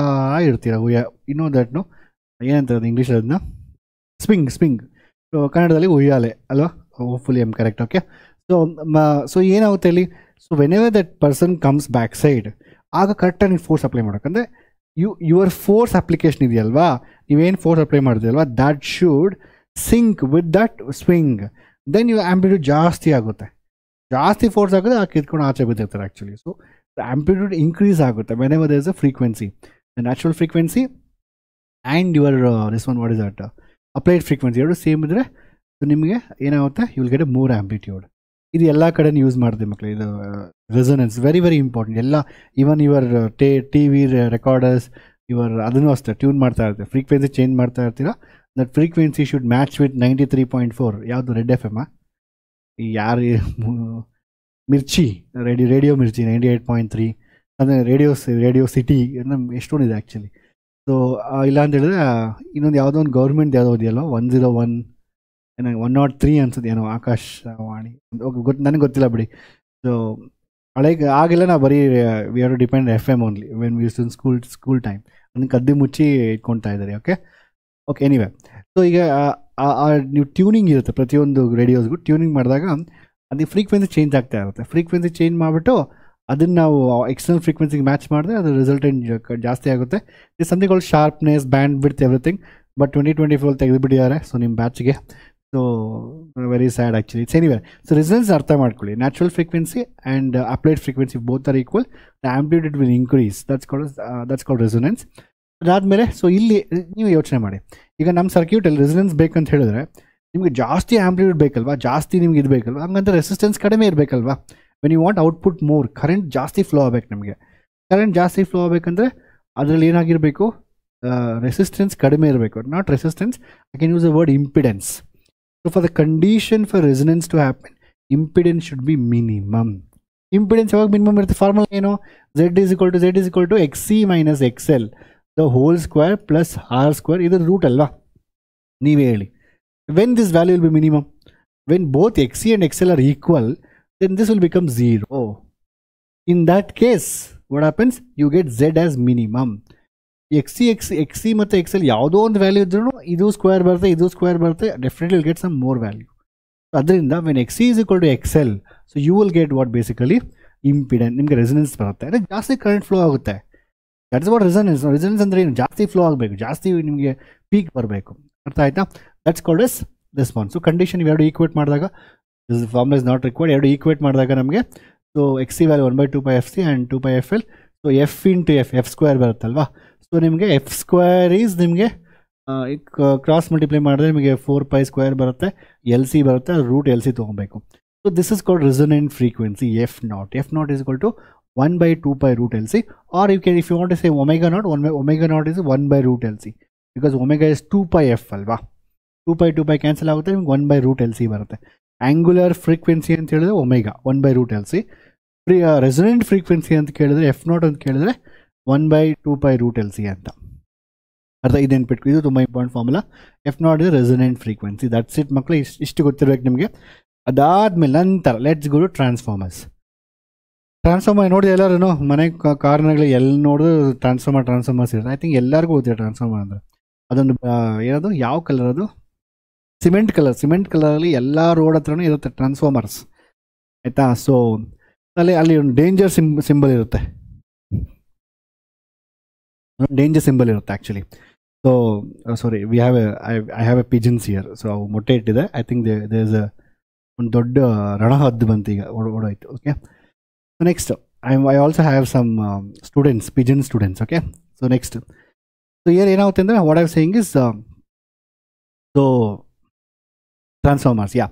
ಇರ್ತೀರ ಉಯ್ಯ ಇನ್ನೋ ದಟ್ನು ಏನಂತಾರೆ ಇಂಗ್ಲೀಷ್ ಅದನ್ನ ಸ್ವಿಂಗ್ ಸ್ವಿಂಗ್ ಸೊ ಕನ್ನಡದಲ್ಲಿ ಉಯ್ಯಾಲೆ ಅಲ್ವಾ hopefully um correct okay so so ಏನಾಗುತ್ತೆ ಅಲ್ಲಿ so whenever that person comes back side ಆಗ ಕರೆಕ್ಟಾಗಿ ನೀವು ಫೋರ್ಸ್ ಅಪ್ಲೈ ಮಾಡೋಕ್ಕಂದ್ರೆ ಯು ಯುವರ್ ಫೋರ್ಸ್ ಅಪ್ಲಿಕೇಶನ್ ಇದೆಯಲ್ವಾ ನೀವೇನು ಫೋರ್ಸ್ ಅಪ್ಲೈ ಮಾಡಿದೆಯಲ್ವಾ ಅಲ್ವಾ that should sync with that swing then ಇವು ಆಂಪ್ಲಿಟ್ಯೂಡ್ ಜಾಸ್ತಿ ಆಗುತ್ತೆ ಜಾಸ್ತಿ ಫೋರ್ಸ್ ಆಗುತ್ತೆ ಆ ಕಿತ್ಕೊಂಡು ಆಚೆ ಬಿದ್ದಿರ್ತಾರೆ ಆ್ಯಕ್ಚುಲಿ ಸೊ ಆಂಪ್ಲಿಟ್ಯೂಡ್ ಇನ್ಕ್ರೀಸ್ ಆಗುತ್ತೆ whenever does a frequency the natural frequency and your this one what is that applied frequency ಎರಡು ಸೇಮ್ ಇದ್ದರೆ ನಿಮಗೆ ಏನಾಗುತ್ತೆ you will get a more amplitude ಇದು ಎಲ್ಲ ಕಡೆನೂ ಯೂಸ್ ಮಾಡಿದೆ ಮಕ್ಕಳು ಇದು ರೆಸನೆನ್ಸ್ ವೆರಿ ವೆರಿ ಇಂಪಾರ್ಟೆಂಟ್ ಎಲ್ಲ ಈವನ್ ಯುವರ್ ಟೇ ಟಿ ವಿ ರೆಕಾರ್ಡರ್ಸ್ ಯುವರ್ ಅದನ್ನು ಅಷ್ಟೇ ಟ್ಯೂನ್ ಮಾಡ್ತಾ ಇರ್ತೀವಿ ಫ್ರೀಕ್ವೆನ್ಸಿ ಚೇಂಜ್ ಮಾಡ್ತಾ ಇರ್ತೀರಾ that frequency should match with ninety three point four ಯಾವುದು ರೆಡ್ ಎಫ್ ಎಮ್ ಯಾರು Mirchi radio radio Mirchi ninety eight point three ಅಂದರೆ ರೇಡಿಯೋ ರೇಡಿಯೋ ಸಿಟಿ ನಮ್ಮ ಎಷ್ಟೊಂದಿದೆ ಆ್ಯಕ್ಚುಲಿ ಸೊ ಇಲ್ಲ ಅಂತ ಹೇಳಿದ್ರೆ ಇನ್ನೊಂದು ಯಾವುದೋ ಒಂದು ಗೌರ್ಮೆಂಟ್ ಯಾವುದೋ ಇದೆಯಲ್ಲ ಒನ್ ಜೀರೋ ಒನ್ ಏನೋ ಒನ್ ನಾಟ್ ತ್ರೀ ಅನ್ಸುತ್ತೆ ಏನೋ ಆಕಾಶವಾಣಿ ಗೊತ್ತು ನನಗೆ ಗೊತ್ತಿಲ್ಲ ಬಿಡಿ ಸೊ ಹಳೆ ಆಗಿಲ್ಲ ನಾ ಬರೀ we are depend F M only when we in school school time ಅದನ್ನು ಕದ್ದು ಮುಚ್ಚಿ ಇಟ್ಕೊಳ್ತಾ ಇದ್ದಾರೆ ಓಕೆ ಓಕೆ ಎನಿವೆ ಸೊ ಈಗ ನೀವು ಟ್ಯೂನಿಂಗ್ ಇರುತ್ತೆ ಪ್ರತಿಯೊಂದು ರೇಡಿಯೋಸ್ಗೂ ಟ್ಯೂನಿಂಗ್ ಮಾಡಿದಾಗ ಅದು ಫ್ರೀಕ್ವೆನ್ಸಿ ಚೇಂಜ್ ಆಗ್ತಾ ಇರುತ್ತೆ ಫ್ರೀಕ್ವೆನ್ಸಿ ಚೇಂಜ್ ಮಾಡಿಬಿಟ್ಟು ಅದನ್ನು ನಾವು ಎಕ್ಸ್ಟರ್ನಲ್ ಫ್ರೀಕ್ವೆನ್ಸಿಗೆ ಮ್ಯಾಚ್ ಮಾಡಿದ್ರೆ ಅದು ರಿಸಲ್ಟೆಂಟ್ ಜಾಸ್ತಿ ಆಗುತ್ತೆ ಈ something all sharpness bandwidth everything but twenty twenty four ತೆಗೆದುಬಿಟ್ಟಿದ್ದಾರೆ ಸೊ ನಿಮ್ಮ ಬ್ಯಾಚ್ಗೆ so very sad actually it's anyway so results ಅರ್ಥ ಮಾಡ್ಕೊಳ್ಳಿ natural frequency and applied frequency both are equal the amplitude will increase that's called that's called resonance ಅದಾದಮೇಲೆ so ಇಲ್ಲಿ ನೀವು ಯೋಚನೆ ಮಾಡಿ ಈಗ ನಮ್ಮ ಸರ್ಕ್ಯೂಟಲ್ಲಿ ರೆಸಿಸ್ಟೆನ್ಸ್ ಬೇಕಂತ ಹೇಳಿದ್ರೆ ನಿಮಗೆ ಜಾಸ್ತಿ ಆ್ಯಂಪ್ಲಿಟ್ಯೂಡ್ ಬೇಕಲ್ವಾ ಜಾಸ್ತಿ ನಿಮ್ಗೆ ಇದು ಬೇಕಲ್ವಾ ಹಂಗಂತ ರೆಸಿಸ್ಟೆನ್ಸ್ ಕಡಿಮೆ ಇರಬೇಕಲ್ವಾ when you want output more current ಜಾಸ್ತಿ ಫ್ಲೋ ಆಗಬೇಕು ನಮಗೆ ಕರೆಂಟ್ ಜಾಸ್ತಿ ಫ್ಲೋ ಆಗಬೇಕಂದ್ರೆ ಅದರಲ್ಲಿ ಏನಾಗಿರಬೇಕು ರೆಸಿಸ್ಟೆನ್ಸ್ ಕಡಿಮೆ ಇರಬೇಕು not resistance I can use a word impedance so for the condition for residence to happen impedance should be minimum impedance ಯಾವಾಗ ಮಿನಿಮಮ್ ಇರುತ್ತೆ ಫಾರ್ಮಲ್ ಏನು Z is equal to Z is equal to X C minus X L the whole square plus R square इधर root अल्वा when this value will be minimum when both XC and XL are equal then this will become zero in that case what happen you get Z as minimum XC X XC मत XL यो value इू square बरते इू square बरते definitely get some more value अद्रा when XC is equal to XL so you will get what basically impedance निम्बे residence बरत जास्ती करेंट फ्लो आगते हैं that is what resonance resonance ಅಂದರೆ ಏನು ಜಾಸ್ತಿ ಫ್ಲೋ ಆಗಬೇಕು ಜಾಸ್ತಿ ನಿಮಗೆ ಪೀಕ್ ಬರಬೇಕು ಅರ್ಥ ಆಯಿತಾ that's called as response so condition ಇವೆರಡು ಈಕ್ವೇಟ್ ಮಾಡಿದಾಗ this formula is not required ಎರಡು ಈಕ್ವೇಟ್ ಮಾಡಿದಾಗ ನಮಗೆ so X C value one by two by F C and two by F L so F into F F square ಬರುತ್ತಲ್ವಾ so ನಿಮಗೆ F square is ನಿಮಗೆ cross multiply ಮಾಡಿದ್ರೆ ನಿಮಗೆ four pi square ಬರುತ್ತೆ L C ಬರುತ್ತೆ ಅದು root L C ತೊಗೊಬೇಕು so this is called resonant frequency F naught F naught is call to 1 by 2 pi root lc or if you want to say omega naught omega naught is 1 by root lc because omega is 2 pi f alpha. 2 pi 2 pi cancel out 1 by root lc barate. angular frequency and theta omega 1 by root lc Free, resonant frequency and theta f naught and theta 1 by 2 pi root lc and the this is my point formula. F naught is resonant frequency. That's it. Let's go to transformers. Transformer ನೋಡಿದೆ ಎಲ್ಲರೂ ಮನೆ ಕಾರ್ನಗಳು ಎಲ್ಲಿ ನೋಡಿದ್ರು transformer transformer ಸಿಗುತ್ತೆ I think ಎಲ್ಲರಿಗೂ ಗೊತ್ತಿದೆ transformer ಅಂದರೆ ಅದೊಂದು ಏನದು ಯಾವ ಕಲರ್ ಅದು ಸಿಮೆಂಟ್ ಕಲರ್ ಸಿಮೆಂಟ್ ಕಲರಲ್ಲಿ ಎಲ್ಲ ರೋಡ್ ಹತ್ರನೂ ಇರುತ್ತೆ ಟ್ರಾನ್ಸ್ಫಾರ್ಮರ್ಸ್ ಆಯಿತಾ ಸೊ ಅಲ್ಲಿ ಅಲ್ಲಿ ಒಂದು ಡೇಂಜರ್ ಸಿಮ್ ಸಿಂಬಲ್ ಇರುತ್ತೆ ಡೇಂಜರ್ ಸಿಂಬಲ್ ಇರುತ್ತೆ actually so sorry we have a I have a pigeons here so ಅವು ಮೊಟ್ಟೆ ಇಟ್ಟಿದೆ I think they they is ಒಂದು ದೊಡ್ಡ ರಣಹದ್ದು ಬಂತು ಈಗ ಓಡೋಯ್ತು okay next, I'm, I also also have some students pigeon students okay so next so here ಏನಾಗುತ್ತೆ ಅಂದರೆ what I've saying is so transformers yeah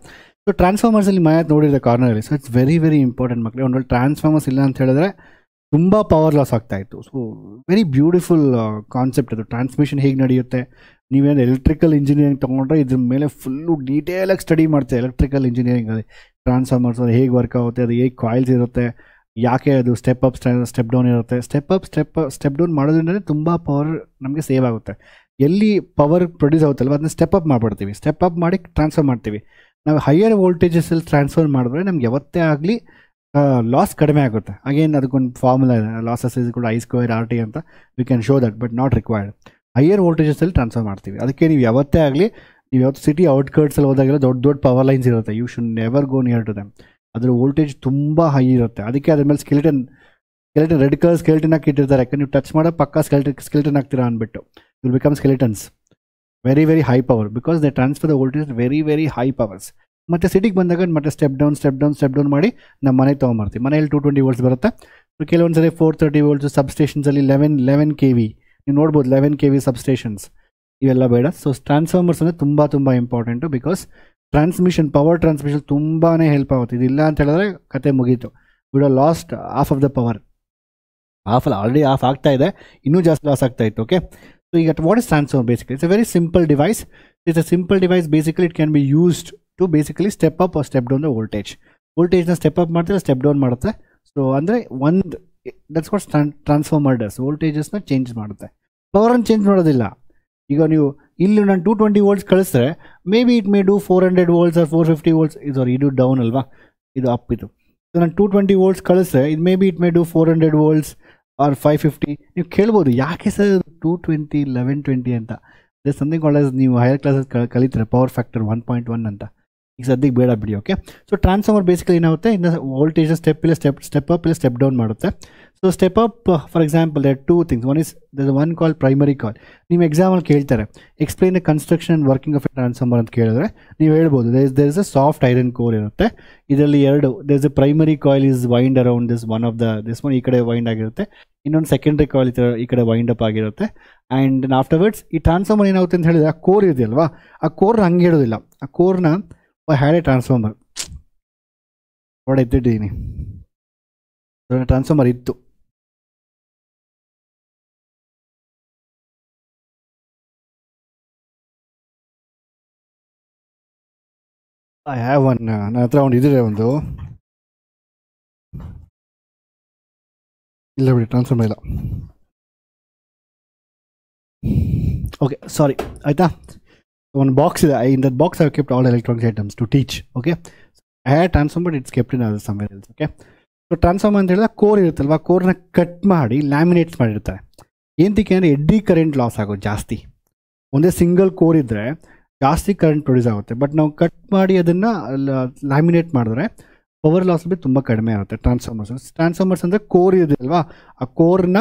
so ಟ್ರಾನ್ಸ್ಫಾರ್ಮರ್ಸಲ್ಲಿ ಮಾಯಾತ್ ನೋಡಿರೋ ಕಾರ್ನರಲ್ಲಿ so it's very very important ಮಕ್ಕಳು ಒಂದು ಟ್ರಾನ್ಸ್ಫಾರ್ಮರ್ಸ್ ಇಲ್ಲ ಅಂತ ಹೇಳಿದ್ರೆ ತುಂಬ ಪವರ್ ಲಾಸ್ ಆಗ್ತಾ ಇತ್ತು ಸೊ ವೆರಿ ಬ್ಯೂಟಿಫುಲ್ ಕಾನ್ಸೆಪ್ಟ್ ಅದು ಟ್ರಾನ್ಸ್ಮಿಷನ್ ಹೇಗೆ ನಡೆಯುತ್ತೆ ನೀವೇನೋ ಎಲೆಕ್ಟ್ರಿಕಲ್ ಇಂಜಿನಿಯರಿಂಗ್ ತೊಗೊಂಡ್ರೆ ಇದ್ರ ಮೇಲೆ ಫುಲ್ಲು ಡೀಟೇಲಾಗಿ ಸ್ಟಡಿ ಮಾಡ್ತೀವಿ ಎಲೆಕ್ಟ್ರಿಕಲ್ ಇಂಜಿನಿಯರಿಂಗಲ್ಲಿ ಟ್ರಾನ್ಸ್ಫಾರ್ಮರ್ಸ್ ಅದು ಹೇಗೆ ವರ್ಕ್ ಆಗುತ್ತೆ ಅದು ಹೇಗೆ ಕಾಯಿಲ್ಸ್ ಇರುತ್ತೆ ಯಾಕೆ ಅದು ಸ್ಟೆಪ್ ಅಪ್ ಸ್ಟೆಪ್ ಡೌನ್ ಇರುತ್ತೆ step up step step down ಮಾಡೋದ್ರಿಂದ ತುಂಬ ಪವರ್ ನಮಗೆ ಸೇವ್ ಆಗುತ್ತೆ ಎಲ್ಲಿ ಪವರ್ ಪ್ರೊಡ್ಯೂಸ್ ಆಗುತ್ತಲ್ವ ಅದನ್ನ ಸ್ಟೆಪ್ ಅಪ್ ಮಾಡಿಬಿಡ್ತೀವಿ ಸ್ಟೆಪ್ ಅಪ್ ಮಾಡಿ ಟ್ರಾನ್ಸ್ಫರ್ ಮಾಡ್ತೀವಿ ನಾವು ಹೈಯರ್ ವೋಲ್ಟೇಜಸಲ್ಲಿ ಟ್ರಾನ್ಸ್ಫರ್ ಮಾಡಿದ್ರೆ ನಮ್ಗೆ ಯಾವತ್ತೇ ಆಗಲಿ ಲಾಸ್ ಕಡಿಮೆ ಆಗುತ್ತೆ ಅಗೇನ್ ಅದಕ್ಕೊಂದು ಫಾರ್ಮುಲಾ ಇದೆ ಲಾಸಸ್ ಇಸ್ ಕೂಡ ಐ ಸ್ಕ್ವೇರ್ ಆರ್ ಟಿ ಅಂತ we can show that but not required higher ವೋಲ್ಟೇಜಸಲ್ಲಿ ಟ್ರಾನ್ಸ್ಫರ್ ಮಾಡ್ತೀವಿ ಅದಕ್ಕೆ ನೀವು ಯಾವತ್ತೇ ಆಗಲಿ ನೀವು ಯಾವತ್ತು ಸಿಟಿ ಔಟ್ಕರ್ಟ್ಸಲ್ಲಿ ಹೋದಾಗೆಲ್ಲ ದೊಡ್ಡ ದೊಡ್ಡ ಪವರ್ ಲೈನ್ಸ್ ಇರುತ್ತೆ you should never go near to them ಅದರ ವೋಲ್ಟೇಜ್ ತುಂಬ ಹೈ ಇರುತ್ತೆ ಅದಕ್ಕೆ ಅದ್ರ ಮೇಲೆ skeleton skeleton red colour skeleton ಹಾಕಿ ಇಟ್ಟಿರ್ತಾರೆ ಯಾಕಂದ್ರೆ ನೀವು ಟಚ್ ಮಾಡೋ ಪಕ್ಕ ಸ್ಕೆಲಿಟ ಸ್ಕೆಲಿಟನ್ ಹಾಕ್ತೀರಾ ಅಂದ್ಬಿಟ್ಟು will become skeletons very very high power because they transfer the voltage very very high powers ಮತ್ತು ಸಿಟಿಗೆ ಬಂದಾಗ ಮತ್ತೆ step down step down step down ಮಾಡಿ ನಮ್ಮ ಮನೆ ತೊಗೊಂಬರ್ತೀವಿ ಮನೆಯಲ್ಲಿ ಟು ಟ್ವೆಂಟಿ ವೋಲ್ಟ್ಸ್ ಬರುತ್ತೆ ಕೆಲವೊಂದು ಸರಿ ಫೋರ್ ತರ್ಟಿ ವೋಲ್ಟ್ಸ್ ಸಬ್ಸ್ಟೇಷನ್ಸಲ್ಲಿ ಲೆವೆನ್ ಲೆವೆನ್ ಕೆ ವಿ ನೀವು ನೋಡ್ಬೋದು ಲೆವೆನ್ ಕೆ ವಿ ಸ್ಟೇಷನ್ಸ್ ಇವೆಲ್ಲ ಬೇಡ ಸೊ ಟ್ರಾನ್ಸ್ಫಾರ್ಮರ್ಸ್ ಅಂದರೆ ತುಂಬ ತುಂಬ important because transmission power transmission ತುಂಬಾ ಹೆಲ್ಪ್ ಆಗುತ್ತೆ ಇದಿಲ್ಲ ಅಂತ ಹೇಳಿದ್ರೆ ಕತೆ ಮುಗೀತು ವಿಡ lost of of the power off ಅಲ್ಲ ಆಲ್ರೆಡಿ ಆಫ್ ಆಗ್ತಾ ಇದೆ ಇನ್ನೂ ಜಾಸ್ತಿ ಲಾಸ್ ಆಗ್ತಾ ಇತ್ತು ಓಕೆ ಸೊ ಈಗ what is transfer basically it's a very simple device it's a simple device basically it can be used to basically step up step down the voltage ವೋಲ್ಟೇಜ್ನ step up ಮಾಡ್ತಾರೆ step down ಮಾಡುತ್ತೆ so ಅಂದರೆ ಒಂದು that's what transformer does ವೋಲ್ಟೇಜಸ್ನ change ಮಾಡುತ್ತೆ ಪವರನ್ನು change ಮಾಡೋದಿಲ್ಲ ಈಗ ನೀವು ಇಲ್ಲಿ ನಾನು ಟೂ ಟ್ವೆಂಟಿ ವೋಲ್ಟ್ಸ್ ಕಳಿಸಿದ್ರೆ may be it may do four hundred volts or four fifty volts ಇದು ಇದು ಡೌನ್ ಅಲ್ವಾ ಇದು ಅಪ್ ಇದು ಸೊ ನಾನು ಟೂ ಟ್ವೆಂಟಿ ವೋಲ್ಟ್ಸ್ ಕಳಿಸಿದ್ರೆ ಇದು may be it may do four hundred volts or five fifty ನೀವು ಕೇಳ್ಬೋದು ಯಾಕೆ sir two twenty eleven twenty ಅಂತ ಅದೇ ಸಮಥಿಂಗ್ ಒಳ್ಳೆಸ್ ನೀವು ಹೈಯರ್ ಕ್ಲಾಸಸ್ ಕಲಿತರೆ power factor one point one ಅಂತ ಈಗ ಸದ್ಯಕ್ಕೆ ಬೇಡ ಬಿಡಿ ಓಕೆ ಸೊ ಟ್ರಾನ್ಸ್ಫಾರ್ಮರ್ ಬೇಸಿಕಲಿ ಏನಾಗುತ್ತೆ ಇನ್ನು ವೋಲ್ಟೇಜ್ ಸ್ಟೆಪ್ ಇಲ್ಲ ಸ್ಟೆಪ್ ಸ್ಟೆಪ್ ಅಪ್ ಇಲ್ಲ ಸ್ಟೆಪ್ ಡೌನ್ ಮಾಡುತ್ತೆ so step up for example there two things one is the one call primary call ನಿಮ್ಮ ಎಕ್ಸಾಮಲ್ಲಿ ಕೇಳ್ತಾರೆ explain the construction and working of transformer ಅಂತ ಕೇಳಿದ್ರೆ ನೀವು ಹೇಳ್ಬೋದು does is there is a soft iron core ಇರುತ್ತೆ ಇದರಲ್ಲಿ ಎರಡು there is a primary coil is wind around this one of the this one ಈ ಕಡೆ ವೈಂಡ್ ಆಗಿರುತ್ತೆ ಇನ್ನೊಂದು ಸೆಕೆಂಡ್ರಿ ಕಾಯಿಲ್ ಈ ಕಡೆ ವೈಂಡ್ ಅಪ್ ಆಗಿರುತ್ತೆ ಆ್ಯಂಡ್ ಆಫ್ಟರ್ವರ್ಡ್ಸ್ ಈ ಟ್ರಾನ್ಸ್ಫಾರ್ಮರ್ ಏನಾಗುತ್ತೆ ಅಂತ ಹೇಳಿದ್ರೆ ಆ ಕೋರ್ ಇದೆಯಲ್ವಾ ಆ ಕೋರ್ ಹಂಗೆ ಇಡೋದಿಲ್ಲ ಆ ಕೋರ್ನ ಹ್ಯಾಡ್ ಎ ಟ್ರಾನ್ಸ್ಫಾರ್ಮರ್ ಹೊಡೆದಿದ್ದೀನಿ ಟ್ರಾನ್ಸ್ಫಾರ್ಮರ್ ಇತ್ತು ಐ ಹ್ಯಾವ್ ಒನ್ ನನ್ನ ಹತ್ರ ಒಂದು ಇದಿದೆ ಒಂದು ಇಲ್ಲ ಬಿಡಿ ಟ್ರಾನ್ಸ್ಫರ್ ಇಲ್ಲ ಓಕೆ ಸಾರಿ ಆಯಿತಾ ಒಂದು ಬಾಕ್ಸ್ ಇದೆ in that box I kept all electronics items to teach okay I have transfer but it's kept in other ಸಮಯ ಓಕೆ ಸೊ ಟ್ರಾನ್ಸ್ಫಾರ್ಮ್ ಅಂತ ಹೇಳಿದ್ರೆ ಕೋರ್ ಇರುತ್ತಲ್ವ ಕೋರ್ನ ಕಟ್ ಮಾಡಿ ಲ್ಯಾಮಿನೇಟ್ಸ್ ಮಾಡಿರ್ತಾರೆ ಏನಕ್ಕೆ ಅಂದರೆ ಎಡ್ಡಿ ಕರೆಂಟ್ ಲಾಸ್ ಆಗೋದು ಜಾಸ್ತಿ ಒಂದೇ ಸಿಂಗಲ್ ಕೋರ್ ಇದ್ದರೆ ಜಾಸ್ತಿ ಕರೆಂಟ್ ಪ್ರೊಡ್ಯೂಸ್ ಆಗುತ್ತೆ ಬಟ್ ನಾವು ಕಟ್ ಮಾಡಿ ಅದನ್ನು ಲ್ಯಾಮಿನೇಟ್ ಮಾಡಿದ್ರೆ ಪವರ್ ಲಾಸ್ ಬಿ ತುಂಬ ಕಡಿಮೆ ಆಗುತ್ತೆ ಟ್ರಾನ್ಸ್ಫಾರ್ಮರ್ಸ್ ಟ್ರಾನ್ಸ್ಫಾರ್ಮರ್ಸ್ ಅಂದರೆ ಕೋರ್ ಇದೆ ಅಲ್ವಾ ಆ ಕೋರ್ನ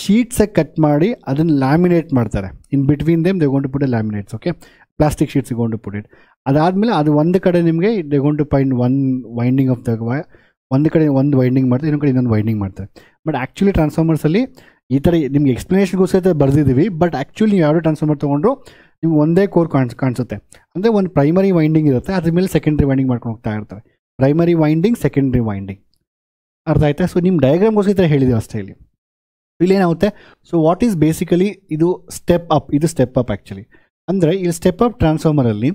ಶೀಟ್ಸ್ ಕಟ್ ಮಾಡಿ ಅದನ್ನು ಲ್ಯಾಮಿನೇಟ್ ಮಾಡ್ತಾರೆ in between them they put laminates okay plastic sheets ಗೊಂಡು ಪುಟ್ ಇಟ್ ಅದಾದಮೇಲೆ ಅದು ಒಂದು ಕಡೆ ನಿಮಗೆ ದೆಗೊಂಡು point one winding of the ಒಂದು ಕಡೆ ಒಂದು ವೈಂಡಿಂಗ್ ಮಾಡ್ತಾರೆ ಇನ್ನೊಂದು ಕಡೆ ಇನ್ನೊಂದು ವೈಂಡಿಂಗ್ ಮಾಡ್ತಾರೆ ಬಟ್ ಆ್ಯಕ್ಚುಲಿ ಟ್ರಾನ್ಸ್ಫಾರ್ಮರ್ಸಲ್ಲಿ ಈ ಥರ ನಿಮ್ಗೆ ಎಕ್ಸ್ಪ್ಲನೇಷನ್ಗೋಸ್ಕರ ಬರೆದಿದ್ದೀವಿ ಬಟ್ ಆ್ಯಕ್ಚುಲಿ ನೀವು ಯಾವುದೇ ಟ್ರಾನ್ಸ್ಫಾರ್ಮರ್ ತೊಗೊಂಡ್ರು ನಿಮ್ಗೆ ಒಂದೇ ಕೋರ್ ಕಾಣಿಸ್ ಕಾಣಿಸುತ್ತೆ ಅಂದರೆ ಒಂದು ಪ್ರೈಮರಿ ವೈಂಡಿಂಗ್ ಇರುತ್ತೆ ಅದ್ರ ಮೇಲೆ ಸೆಕೆಂಡ್ರಿ ವೈಂಡಿಂಗ್ ಮಾಡ್ಕೊಂಡು ಹೋಗ್ತಾ ಇರ್ತಾರೆ ಪ್ರೈಮರಿ ವೈಂಡಿಂಗ್ ಸೆಕೆಂಡ್ರಿ ವೈಂಡಿಂಗ್ ಅರ್ಥ ಆಯ್ತಾ ಸೊ ನಿಮ್ಮ ಡಯಾಗ್ರಾಮ್ ಈ ಥರ ಅಷ್ಟೇ ಇಲ್ಲಿ ಇಲ್ಲಿ ಸೊ ವಾಟ್ ಈಸ್ ಬೇಸಿಕಲಿ ಇದು ಸ್ಟೆಪ್ ಅಪ್ ಇದು ಸ್ಟೆಪ್ ಅಪ್ ಆ್ಯಕ್ಚುಲಿ ಅಂದರೆ ಇಲ್ಲಿ ಸ್ಟೆಪ್ ಅಪ್ ಟ್ರಾನ್ಸ್ಫಾರ್ಮರಲ್ಲಿ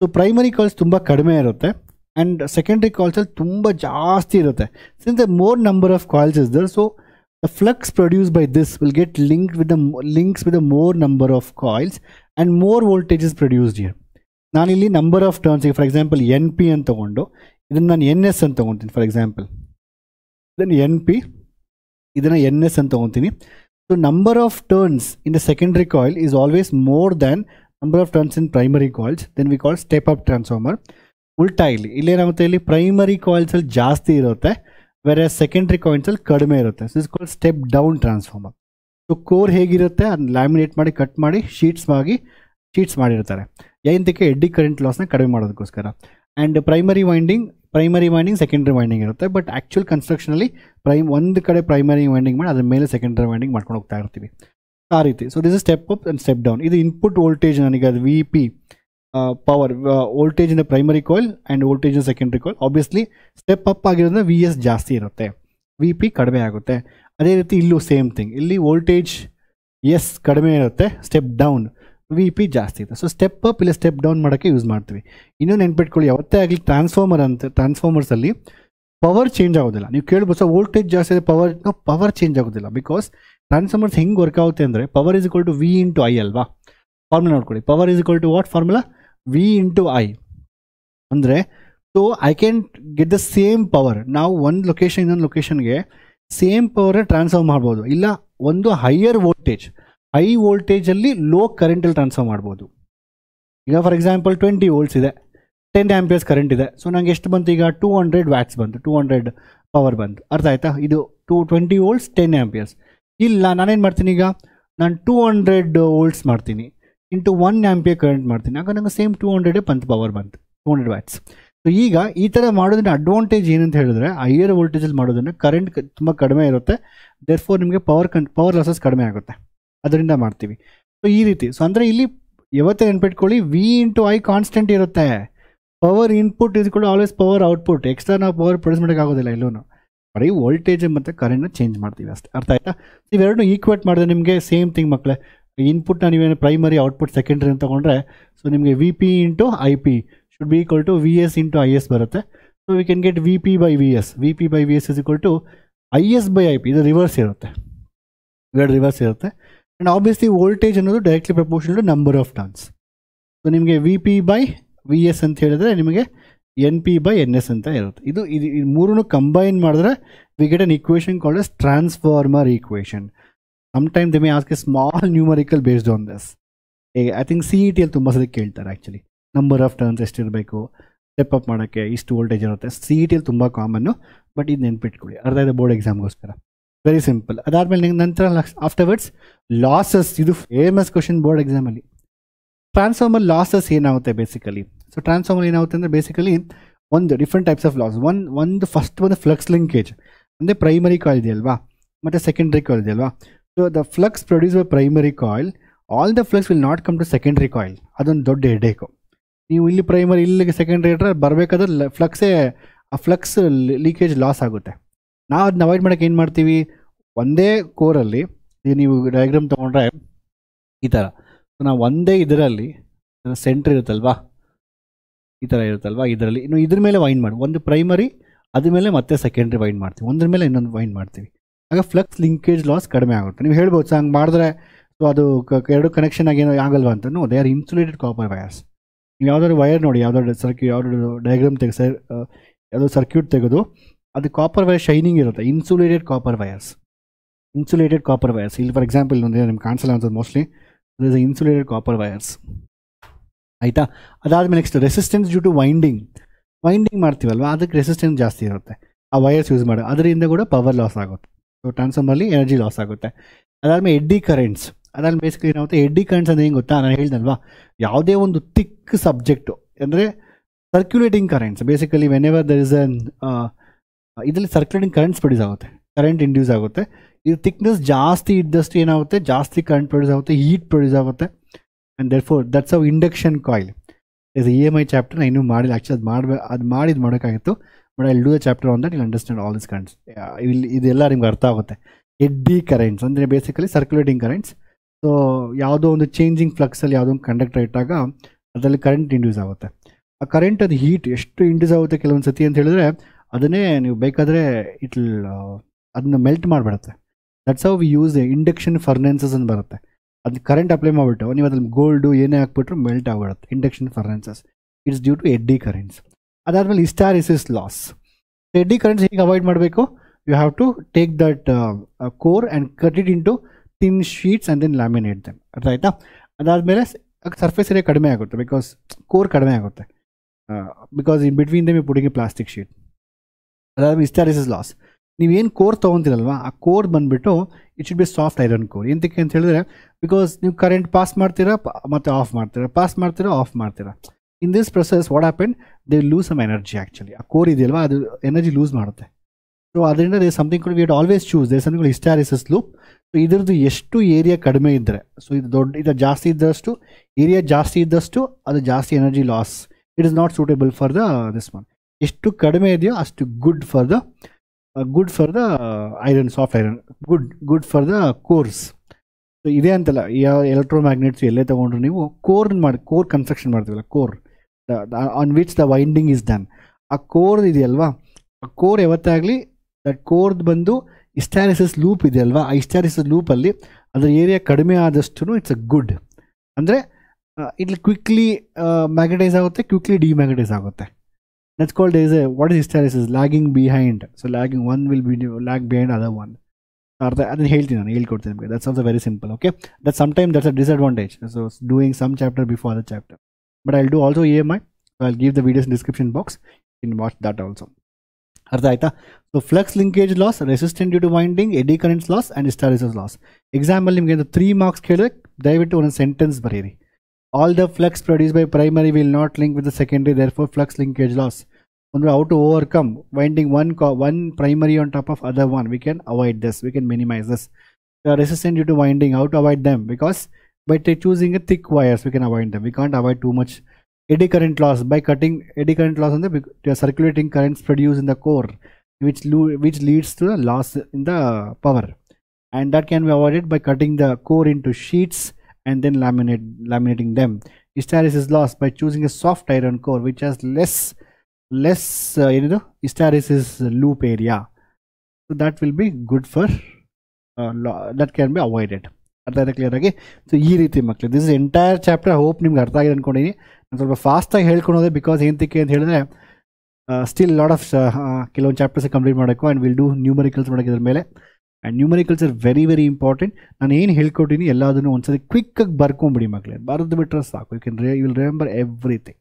ಸೊ ಪ್ರೈಮರಿ ಕಾಲ್ಸ್ ತುಂಬ ಕಡಿಮೆ ಇರುತ್ತೆ ಆ್ಯಂಡ್ ಸೆಕೆಂಡ್ರಿ ಕಾಲ್ಸಲ್ಲಿ ತುಂಬ ಜಾಸ್ತಿ ಇರುತ್ತೆ since the more number of coils is there so the flux produce by this will get linked with the links with the more number of coils and more voltage is produced here. Now, the number of turns, for example, NP and the one, then NS and the one, for example, then NP, then NS and the one. So, number of turns in the secondary coil is always more than number of turns in primary coils. Then we call step up transformer. Ultimately, primary coils are just whereas secondary coil are cut. So, this is called step down transformer. So core ಹೇಗಿರುತ್ತೆ ಅದನ್ನ laminate ಮಾಡಿ cut ಮಾಡಿ sheets ಆಗಿ sheets ಮಾಡಿರ್ತಾರೆ ಏನಂತಕ್ಕೆ eddy current ಲಾಸ್ನ ಕಡಿಮೆ ಮಾಡೋದಕ್ಕೋಸ್ಕರ and primary winding primary winding secondary winding ಇರುತ್ತೆ ಬಟ್ ಆ್ಯಕ್ಚುಲ್ ಕನ್ಸ್ಟ್ರಕ್ಷನಲ್ಲಿ ಪ್ರೈಮ್ ಒಂದು ಕಡೆ ಪ್ರೈಮರಿ ವೈಂಡಿಂಗ್ ಮಾಡಿ ಅದ್ರ ಮೇಲೆ ಸೆಕೆಂಡ್ರಿ ವೈಂಡಿಂಗ್ ಮಾಡ್ಕೊಂಡು ಹೋಗ್ತಾ ಇರ್ತೀವಿ ಆ ರೀತಿ so this step up and step down ಇದು ಇನ್ಪುಟ್ ವೋಲ್ಟೇಜ್ ನನಗೆ ಅದು ವಿ ಪಿ ಪವರ್ ವೋಲ್ಟೇಜ್ ಇಂದ primary coil and voltage secondary coil obviously step up ಆಗಿರೋದ್ರಿಂದ ವಿ ಎಸ್ ಜಾಸ್ತಿ ಇರುತ್ತೆ ವಿ ಪಿ ಕಡಿಮೆ ಆಗುತ್ತೆ ಅದೇ ರೀತಿ ಇಲ್ಲೂ ಸೇಮ್ ಥಿಂಗ್ ಇಲ್ಲಿ ವೋಲ್ಟೇಜ್ ಎಸ್ ಕಡಿಮೆ ಇರುತ್ತೆ ಸ್ಟೆಪ್ ಡೌನ್ ವಿ ಪಿ ಜಾಸ್ತಿ ಇದೆ ಸೊ ಸ್ಟೆಪ್ ಅಪ್ ಇಲ್ಲ ಸ್ಟೆಪ್ ಡೌನ್ ಮಾಡೋಕ್ಕೆ ಯೂಸ್ ಮಾಡ್ತೀವಿ ಇನ್ನೂ ನೆನ್ಪಿಟ್ಕೊಳ್ಳಿ ಯಾವತ್ತೇ ಆಗಲಿ ಟ್ರಾನ್ಸ್ಫಾರ್ಮರ್ ಅಂತ ಟ್ರಾನ್ಸ್ಫಾರ್ಮರ್ಸಲ್ಲಿ ಪವರ್ ಚೇಂಜ್ ಆಗೋದಿಲ್ಲ ನೀವು ಕೇಳ್ಬೋದು ಸೊ ವೋಲ್ಟೇಜ್ ಜಾಸ್ತಿ ಇದೆ ಪವರ್ ಪವರ್ ಚೇಂಜ್ ಆಗೋದಿಲ್ಲ ಬಿಕಾಸ್ ಟ್ರಾನ್ಸ್ಫಾರ್ಮರ್ಸ್ ಹೆಂಗೆ ವರ್ಕ್ ಆಗುತ್ತೆ ಅಂದರೆ power is equal to V into I ಅಲ್ವಾ ಫಾರ್ಮುಲಾ ನೋಡ್ಕೊಳ್ಳಿ power is equal to what formula V into I ಅಂದರೆ so I can get the same power ನಾವು ಒಂದು ಲೊಕೇಶನ್ ಇನ್ನೊಂದು ಲೊಕೇಶನ್ಗೆ ಸೇಮ್ ಪವರೇ ಟ್ರಾನ್ಸ್ಫರ್ ಮಾಡ್ಬೋದು ಇಲ್ಲ ಒಂದು ಹೈಯರ್ ವೋಲ್ಟೇಜ್ ಹೈ ವೋಲ್ಟೇಜಲ್ಲಿ ಲೋ ಕರೆಂಟಲ್ಲಿ ಟ್ರಾನ್ಸ್ಫರ್ ಮಾಡ್ಬೋದು ಈಗ ಫಾರ್ ಎಕ್ಸಾಂಪಲ್ ಟ್ವೆಂಟಿ ವೋಲ್ಟ್ಸ್ ಇದೆ ಟೆನ್ ಆ್ಯಂಪಿಯರ್ಸ್ ಕರೆಂಟ್ ಇದೆ ಸೊ ನಂಗೆ ಎಷ್ಟು ಬಂತು ಈಗ ಟೂ ಹಂಡ್ರೆಡ್ ವ್ಯಾಟ್ಸ್ ಬಂತು ಟೂ ಹಂಡ್ರೆಡ್ ಪವರ್ ಬಂತು ಅರ್ಥ ಆಯ್ತಾ ಇದು two twenty volts ten amperes ಇಲ್ಲ ನಾನೇನು ಮಾಡ್ತೀನಿ ಈಗ ನಾನು ಟೂ ಹಂಡ್ರೆಡ್ ವೋಲ್ಟ್ಸ್ ಮಾಡ್ತೀನಿ ಇಂಟು ಒನ್ ಆ್ಯಂಪಿಯರ್ ಕರೆಂಟ್ ಮಾಡ್ತೀನಿ ಆಗ ನಂಗೆ ಸೇಮ್ ಟೂ ಹಂಡ್ರೆಡೇ ಬಂತು ಪವರ್ ಬಂತು ಟೂ ಹಂಡ್ರೆಡ್ ವ್ಯಾಟ್ಸ್ ಸೊ ಈಗ ಈ ಥರ ಮಾಡೋದನ್ನ ಅಡ್ವಾಂಟೇಜ್ ಏನಂತ ಹೇಳಿದ್ರೆ ಹೈಯರ್ ವೋಲ್ಟೇಜಲ್ಲಿ ಮಾಡೋದನ್ನ ಕರೆಂಟ್ ತುಂಬ ಕಡಿಮೆ ಇರುತ್ತೆ ದೇರ್ ಫೋರ್ ನಿಮಗೆ ಪವರ್ ಕನ್ ಪವರ್ ಲಾಸಸ್ ಕಡಿಮೆ ಆಗುತ್ತೆ ಅದರಿಂದ ಮಾಡ್ತೀವಿ ಸೊ ಈ ರೀತಿ ಸೊ ಅಂದರೆ ಇಲ್ಲಿ ಯಾವತ್ತೇ ನೆನ್ಪಿಟ್ಕೊಳ್ಳಿ ವಿ ಇಂಟು ಐ ಕಾನ್ಸ್ಟೆಂಟ್ ಇರುತ್ತೆ ಪವರ್ ಇನ್ಪುಟ್ ಇದು ಕೂಡ ಆಲ್ವೇಸ್ ಪವರ್ ಔಟ್ಪುಟ್ ಎಕ್ಸ್ಟ್ರಾ ನಾವು ಪವರ್ ಪ್ರೊಡ್ಯೂಸ್ ಮಾಡೋಕ್ಕಾಗೋದಿಲ್ಲ ಎಲ್ಲೂ ಬರೀ ವೋಲ್ಟೇಜ್ ಮತ್ತು ಕರೆಂಟ್ನ ಚೇಂಜ್ ಮಾಡ್ತೀವಿ ಅಷ್ಟೇ ಅರ್ಥ ಆಯ್ತಾ ಇವೆರಡೂ ಈಕ್ವೇಟ್ ಮಾಡಿದ್ರೆ ನಿಮಗೆ ಸೇಮ್ ಥಿಂಗ್ ಮಕ್ಕಳೇ ಇನ್ಪುಟ್ನ ನೀವೇನು ಪ್ರೈಮರಿ ಔಟ್ಪುಟ್ ಸೆಕೆಂಡ್ರಿ ಅಂತ ತೊಗೊಂಡ್ರೆ ಸೊ ನಿಮಗೆ V P into I P should be equal to Vs into Is Bharata. So we can get Vp by Vs. Vp by Vs is equal to Is by Ip. The reverse here. Where reverse here. And obviously voltage another directly proportional to number of turns. So ನಿಮಗೆ V P by V S ಅಂತ ಹೇಳಿದ್ರೆ ನಿಮಗೆ N P by N S ಅಂತ ಇರುತ್ತೆ ಇದು ಇದು ಮೂರನ್ನು combine ಮಾಡಿದ್ರೆ we get an equation called as transformer equation sometime they may ask a small numerical based on this I think C E ಟಿಯಲ್ಲಿ ತುಂಬ ಸಲ ಕೇಳ್ತಾರೆ ಆ್ಯಕ್ಚುಲಿ नंबर आफ् टर्न एस्टिबू step up is voltage C E टील तुम कामन but इनपिटी अर्थ आते board एक्सामोस्कर very simple अदा ना afterwards losses M S question board exam transformer losses and basically so transformer and basically different types of loss वो first वो flux linkage अगर primary कॉयलवा मैं सेकेंड्री कॉयलवा so the flux produce by primary coil all the flux will not come to secondary coil अद्वन दुड हेडेको ನೀವು ಇಲ್ಲಿ ಪ್ರೈಮರಿ ಇಲ್ಲಿಗೆ ಸೆಕೆಂಡ್ರಿ ಇಟ್ಟರೆ ಬರಬೇಕಾದ್ರೆ ಫ್ಲಕ್ಸೇ ಆ ಫ್ಲಕ್ಸ್ ಲೀಕೇಜ್ ಲಾಸ್ ಆಗುತ್ತೆ ನಾವು ಅದನ್ನ ಅವಾಯ್ಡ್ ಮಾಡೋಕ್ಕೆ ಏನು ಮಾಡ್ತೀವಿ ಒಂದೇ ಕೋರಲ್ಲಿ ನೀವು ಡಯಾಗ್ರಾಮ್ ತೊಗೊಂಡ್ರೆ ಈ ಥರ ನಾವು ಒಂದೇ ಇದರಲ್ಲಿ ಸೆಂಟ್ರ್ ಇರುತ್ತಲ್ವಾ ಈ ಥರ ಇರುತ್ತಲ್ವಾ ಇದರಲ್ಲಿ ಇನ್ನು ಇದ್ರ ಮೇಲೆ ವೈಂಡ್ ಮಾಡಿ ಒಂದು ಪ್ರೈಮರಿ ಅದ್ರ ಮೇಲೆ ಮತ್ತೆ ಸೆಕೆಂಡ್ರಿ ವೈಂಡ್ ಮಾಡ್ತೀವಿ ಒಂದ್ರ ಮೇಲೆ ಇನ್ನೊಂದು ವೈಂಡ್ ಮಾಡ್ತೀವಿ ಆಗ ಫ್ಲಕ್ಸ್ ಲಿಂಕೇಜ್ ಲಾಸ್ ಕಡಿಮೆ ಆಗುತ್ತೆ ನೀವು ಹೇಳ್ಬೋದು ಸೊ ಹಂಗೆ ಮಾಡಿದ್ರೆ ಸೊ ಅದು ಎರಡು ಕನೆಕ್ಷನ್ ಆಗೇನೋ ಆಗಲ್ವಾ ಅಂತನೂ they are insulated copper wires ಯಾವಾದರೂ ವೈರ್ ನೋ ಯಾವಾದರೂ ಸರ್ಕ್ಯೂಟ್ ಯಾವ ಡಯಾಗ್ರಾಮ್ ತಗಸರೆ ಯಾವ ಸರ್ಕ್ಯೂಟ್ ತಗದು ಅದು ಕಾપર ವೈರ್ ಶೈನಿಂಗ್ ಇರುತ್ತೆ insulated copper wires insulated copper wires for example ನಮಗೆ ಕಾನ್ಸಲ್ ಆಗಂತ mostly is insulated copper wires ಆಯ್ತಾ ಅದಾದಮೇಲೆ next resistance 듀 to winding winding ಮಾಡ್ತಿವೆಲ್ವಾ ಅದಕ್ಕೆ ರೆಸಿಸ್ಟೆನ್ಸ್ ಜಾಸ್ತಿ ಇರುತ್ತೆ ಆ ವೈರ್ಸ್ ಯೂಸ್ ಮಾಡ ಅದರಿಂದ ಕೂಡ ಪವರ್ लॉस ಆಗುತ್ತೆ ಸೋ ಟ್ರಾನ್ಸ್‌ಫಾರ್ಮರ್ ಅಲ್ಲಿ ಎನರ್ಜಿ लॉस ಆಗುತ್ತೆ ಅದರಲ್ಲಿ ಎಡಿ ಕರೆಂಟ್ಸ್ ಅದ್ರಲ್ಲಿ ಬೇಸಿಕಲಿ ಏನಾಗುತ್ತೆ ಎಡ್ಡಿ ಕರೆಂಟ್ಸ್ ಅಂದರೆ ಹೆಂಗೆ ಗೊತ್ತಾ ನಾನು ಹೇಳ್ದಲ್ವಾ ಯಾವುದೇ ಒಂದು ತಿಕ್ ಸಬ್ಜೆಕ್ಟು ಅಂದರೆ circulating currents basically whenever there is an ಇದರಲ್ಲಿ ಸರ್ಕ್ಯುಲೇಟಿಂಗ್ ಕರೆಂಟ್ಸ್ ಪ್ರೊಡ್ಯೂಸ್ ಆಗುತ್ತೆ ಕರೆಂಟ್ ಇಂಡ್ಯೂಸ್ ಆಗುತ್ತೆ ಇದು ತಿಕ್ನೆಸ್ ಜಾಸ್ತಿ ಇದ್ದಷ್ಟು ಏನಾಗುತ್ತೆ ಜಾಸ್ತಿ ಕರೆಂಟ್ ಪ್ರೊಡ್ಯೂಸ್ ಆಗುತ್ತೆ ಹೀಟ್ ಪ್ರೊಡ್ಯೂಸ್ ಆಗುತ್ತೆ and therefore that's of induction coil is E M I chapter ನಾನು ಇನ್ನೂ ಮಾಡಿಲ್ಲ ಆ್ಯಕ್ಚುಲಿ ಅದು ಮಾಡಬೇ ಅದು ಮಾಡಿದ್ದು ಮಾಡೋಕ್ಕಾಗಿತ್ತು but I do chapter on that I'll understand all this currents ಇಲ್ಲಿ ಇದೆಲ್ಲ ನಿಮ್ಗೆ ಅರ್ಥ ಆಗುತ್ತೆ ಎಡ್ಡಿ ಕರೆಂಟ್ಸ್ ಅಂದರೆ ಬೇಸಿಕಲಿ ಸರ್ಕ್ಯುಲೇಟಿಂಗ್ ಕರೆಂಟ್ಸ್ ಸೊ ಯಾವುದೋ ಒಂದು ಚೇಂಜಿಂಗ್ ಫ್ಲಕ್ಸಲ್ಲಿ ಯಾವುದೋ ಒಂದು ಕಂಡಕ್ಟರ್ ಇಟ್ಟಾಗ ಅದರಲ್ಲಿ ಕರೆಂಟ್ ಇಂಡ್ಯೂಸ್ ಆಗುತ್ತೆ ಆ ಕರೆಂಟ್ ಅದು ಹೀಟ್ ಎಷ್ಟು ಇಂಡ್ಯೂಸ್ ಆಗುತ್ತೆ ಕೆಲವೊಂದು ಸತಿ ಅಂತ ಹೇಳಿದ್ರೆ ಅದನ್ನೇ ನೀವು ಬೇಕಾದರೆ ಇಟ್ ಅದನ್ನ ಮೆಲ್ಟ್ ಮಾಡಿಬಿಡುತ್ತೆ that's how we use induction furnaces ಅಂತ ಬರುತ್ತೆ ಅದು ಕರೆಂಟ್ ಅಪ್ಲೈ ಮಾಡಿಬಿಟ್ಟು ನೀವು ಅದ್ರಲ್ಲಿ ಗೋಲ್ಡು ಏನೇ ಹಾಕ್ಬಿಟ್ರು ಮೆಲ್ಟ್ ಆಗಿಬಿಡುತ್ತೆ induction furnaces it's due to eddy currents ಅದಾದಮೇಲೆ ಇಸ್ಟಾರಿಸಿಸ್ ಲಾಸ್ ಎಡ್ಡಿ ಕರೆಂಟ್ಸ್ ಹೇಗೆ ಅವಾಯ್ಡ್ ಮಾಡಬೇಕು you have to take that core and cut it into thin sheets and then laminate them ರೈಟಾ ಅದಾದಮೇಲೆ ಸರ್ಫೇಸ್ ಏರಿಯಾ ಕಡಿಮೆ ಆಗುತ್ತೆ because core ಕಡಿಮೆ ಆಗುತ್ತೆ because in between them you putting a plastic sheet ಅದಾದಮೇಲೆ hysteresis loss ನೀವೇನು core ತೊಗೊತಿರಲ್ವಾ ಆ ಕೋರ್ ಬಂದುಬಿಟ್ಟು it should be soft iron core ಎಂತಕ್ಕೆ ಅಂತ ಹೇಳಿದ್ರೆ ಬಿಕಾಸ್ ನೀವು ಕರೆಂಟ್ ಪಾಸ್ ಮಾಡ್ತೀರಾ ಮತ್ತು ಆಫ್ ಮಾಡ್ತೀರಾ ಪಾಸ್ ಮಾಡ್ತೀರಾ ಆಫ್ ಮಾಡ್ತೀರಾ in this process what happen they lose some energy actually ಆ ಕೋರ್ ಇದೆಯಲ್ವಾ ಅದು ಎನರ್ಜಿ ಲೂಸ್ ಮಾಡುತ್ತೆ ಸೊ ಅದರಿಂದ ದೇ ಸಮಥಿಂಗ್ ಕೂಡ we had always choose the something hysteresis loop so ಇದ್ರದ್ದು ಎಷ್ಟು ಏರಿಯಾ ಕಡಿಮೆ ಇದ್ದರೆ ಸೊ ಇದು ದೊಡ್ಡ ಇದು ಜಾಸ್ತಿ ಇದ್ದಷ್ಟು ಏರಿಯಾ ಜಾಸ್ತಿ ಇದ್ದಷ್ಟು ಅದು ಜಾಸ್ತಿ energy loss it is not suitable for the this ಮನ್ ಎಷ್ಟು ಕಡಿಮೆ ಇದೆಯೋ ಅಷ್ಟು good for the good for the iron soft iron good good for the cores so ಇದೇ ಅಂತಲ್ಲ ಯಾವ ಎಲೆಕ್ಟ್ರೋ ಮ್ಯಾಗ್ನೆಟ್ಸ್ ಎಲ್ಲೇ ತೊಗೊಂಡ್ರು ನೀವು ಕೋರ್ನ ಮಾಡಿ ಕೋರ್ ಕನ್ಸ್ಟ್ರಕ್ಷನ್ ಮಾಡ್ತೀವಲ್ಲ core on which the winding is done ಆ ಕೋರ್ ಇದೆಯಲ್ವಾ ಆ ಕೋರ್ ಯಾವತ್ತಾಗಲಿ ದಟ್ ಕೋರ್ದು ಬಂದು ಇಸ್ಟ್ಯಾರಿಸಸ್ ಲೂಪ್ ಇದೆ ಅಲ್ವಾ ಆ ಇಸ್ಟ್ಯಾರಿಸಸ್ ಲೂಪಲ್ಲಿ ಅದರ ಏರಿಯಾ ಕಡಿಮೆ ಆದಷ್ಟು ಇಟ್ಸ್ ಅ ಗುಡ್ ಅಂದರೆ ಇಲ್ಲಿ ಕ್ವಿಕ್ಲಿ ಮ್ಯಾಗ್ನೆಟೈಸ್ ಆಗುತ್ತೆ ಕ್ವಿಕ್ಲಿ ಡಿಮ್ಯಾಗ್ನೆಟೈಸ್ ಆಗುತ್ತೆ that's called is a what is hysteresis lagging behind so lagging one will be lag behind other one ಅರ್ಥ ಅದನ್ನು ಹೇಳ್ತೀನಿ ನಾನು ಹೇಳ್ಕೊಡ್ತೀನಿ ನಿಮಗೆ that's also very simple okay that some time that's a disadvantage so doing some chapter before the chapter but I do also E M I I give the videos description box in watch that also ಅರ್ಥ ಆಯ್ತಾ so flux linkage loss resistant due to winding eddy currents loss and hysteresis loss ಎಕ್ಸಾಮಲ್ಲಿ ನಿಮಗೆ ಒಂದು three marks ಕೇಳಿದ್ರೆ ದಯವಿಟ್ಟು ಒಂದು sentence ಬರೀರಿ all the flux produce by primary will not link with the secondary therefore flux linkage loss ಒಂದು how to overcome winding one ಕಾ one primary on top of other one we can avoid this we can minimise this resistant due to winding how to avoid them because but choosing a thick wires we can avoid them we can't avoid too much eddy current loss by cutting eddy current loss on the circulating currents produced in the core which which leads to the loss in the power and that can be avoided by cutting the core into sheets and then laminate laminating them hysteresis is lost by choosing a soft iron core which has less less uh, you know hysteresis loop area so that will be good for uh, that can be avoided ಅರ್ಥ again so ಆಗಿ so ಈ entire chapter this is entire chapter hope ಸ್ವಲ್ಪ ಫಾಸ್ಟಾಗಿ ಹೇಳ್ಕೊಳೋದೆ because ಏನಂತಿಕೆ ಅಂತ ಹೇಳಿದ್ರೆ still lot of ಕೆಲವೊಂದು ಚಾಪ್ಟರ್ಸ್ ಕಂಪ್ಲೀಟ್ ಮಾಡಬೇಕು ಆ್ಯಂಡ್ ವಿಲ್ ಡೂ ನ್ಯೂಮರಿಕಲ್ಸ್ ಮಾಡೋಕೆ ಇದ್ರ ಮೇಲೆ and numericals are very very important ನಾನು ಏನು ಹೇಳ್ಕೊಟ್ಟಿನಿ ಎಲ್ಲದನ್ನು ಒಂದ್ಸರಿ ಕ್ವಿಕ್ಕಾಗಿ ಬರ್ಕೊಂಬಿಡಿ ಮಕ್ಕಳೇ ಬರೆದು ಬಿಟ್ಟರೆ ಸಾಕು ಯು ಕ್ಯಾನ್ ರೇ ಯು ವಿಲ್ ರಿಮೆಂಬರ್ ಎವ್ರಿಥಿಂಗ್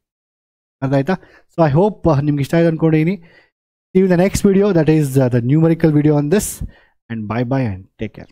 ಅದಾಯ್ತಾ ಸೊ ಐ ಹೋಪ್ ನಿಮ್ಗೆ ಇಷ್ಟ ಆಯಿತು ಅಂದ್ಕೊಂಡಿನಿ ಇವ್ the next video that is the numerical video on this and bye bye and take care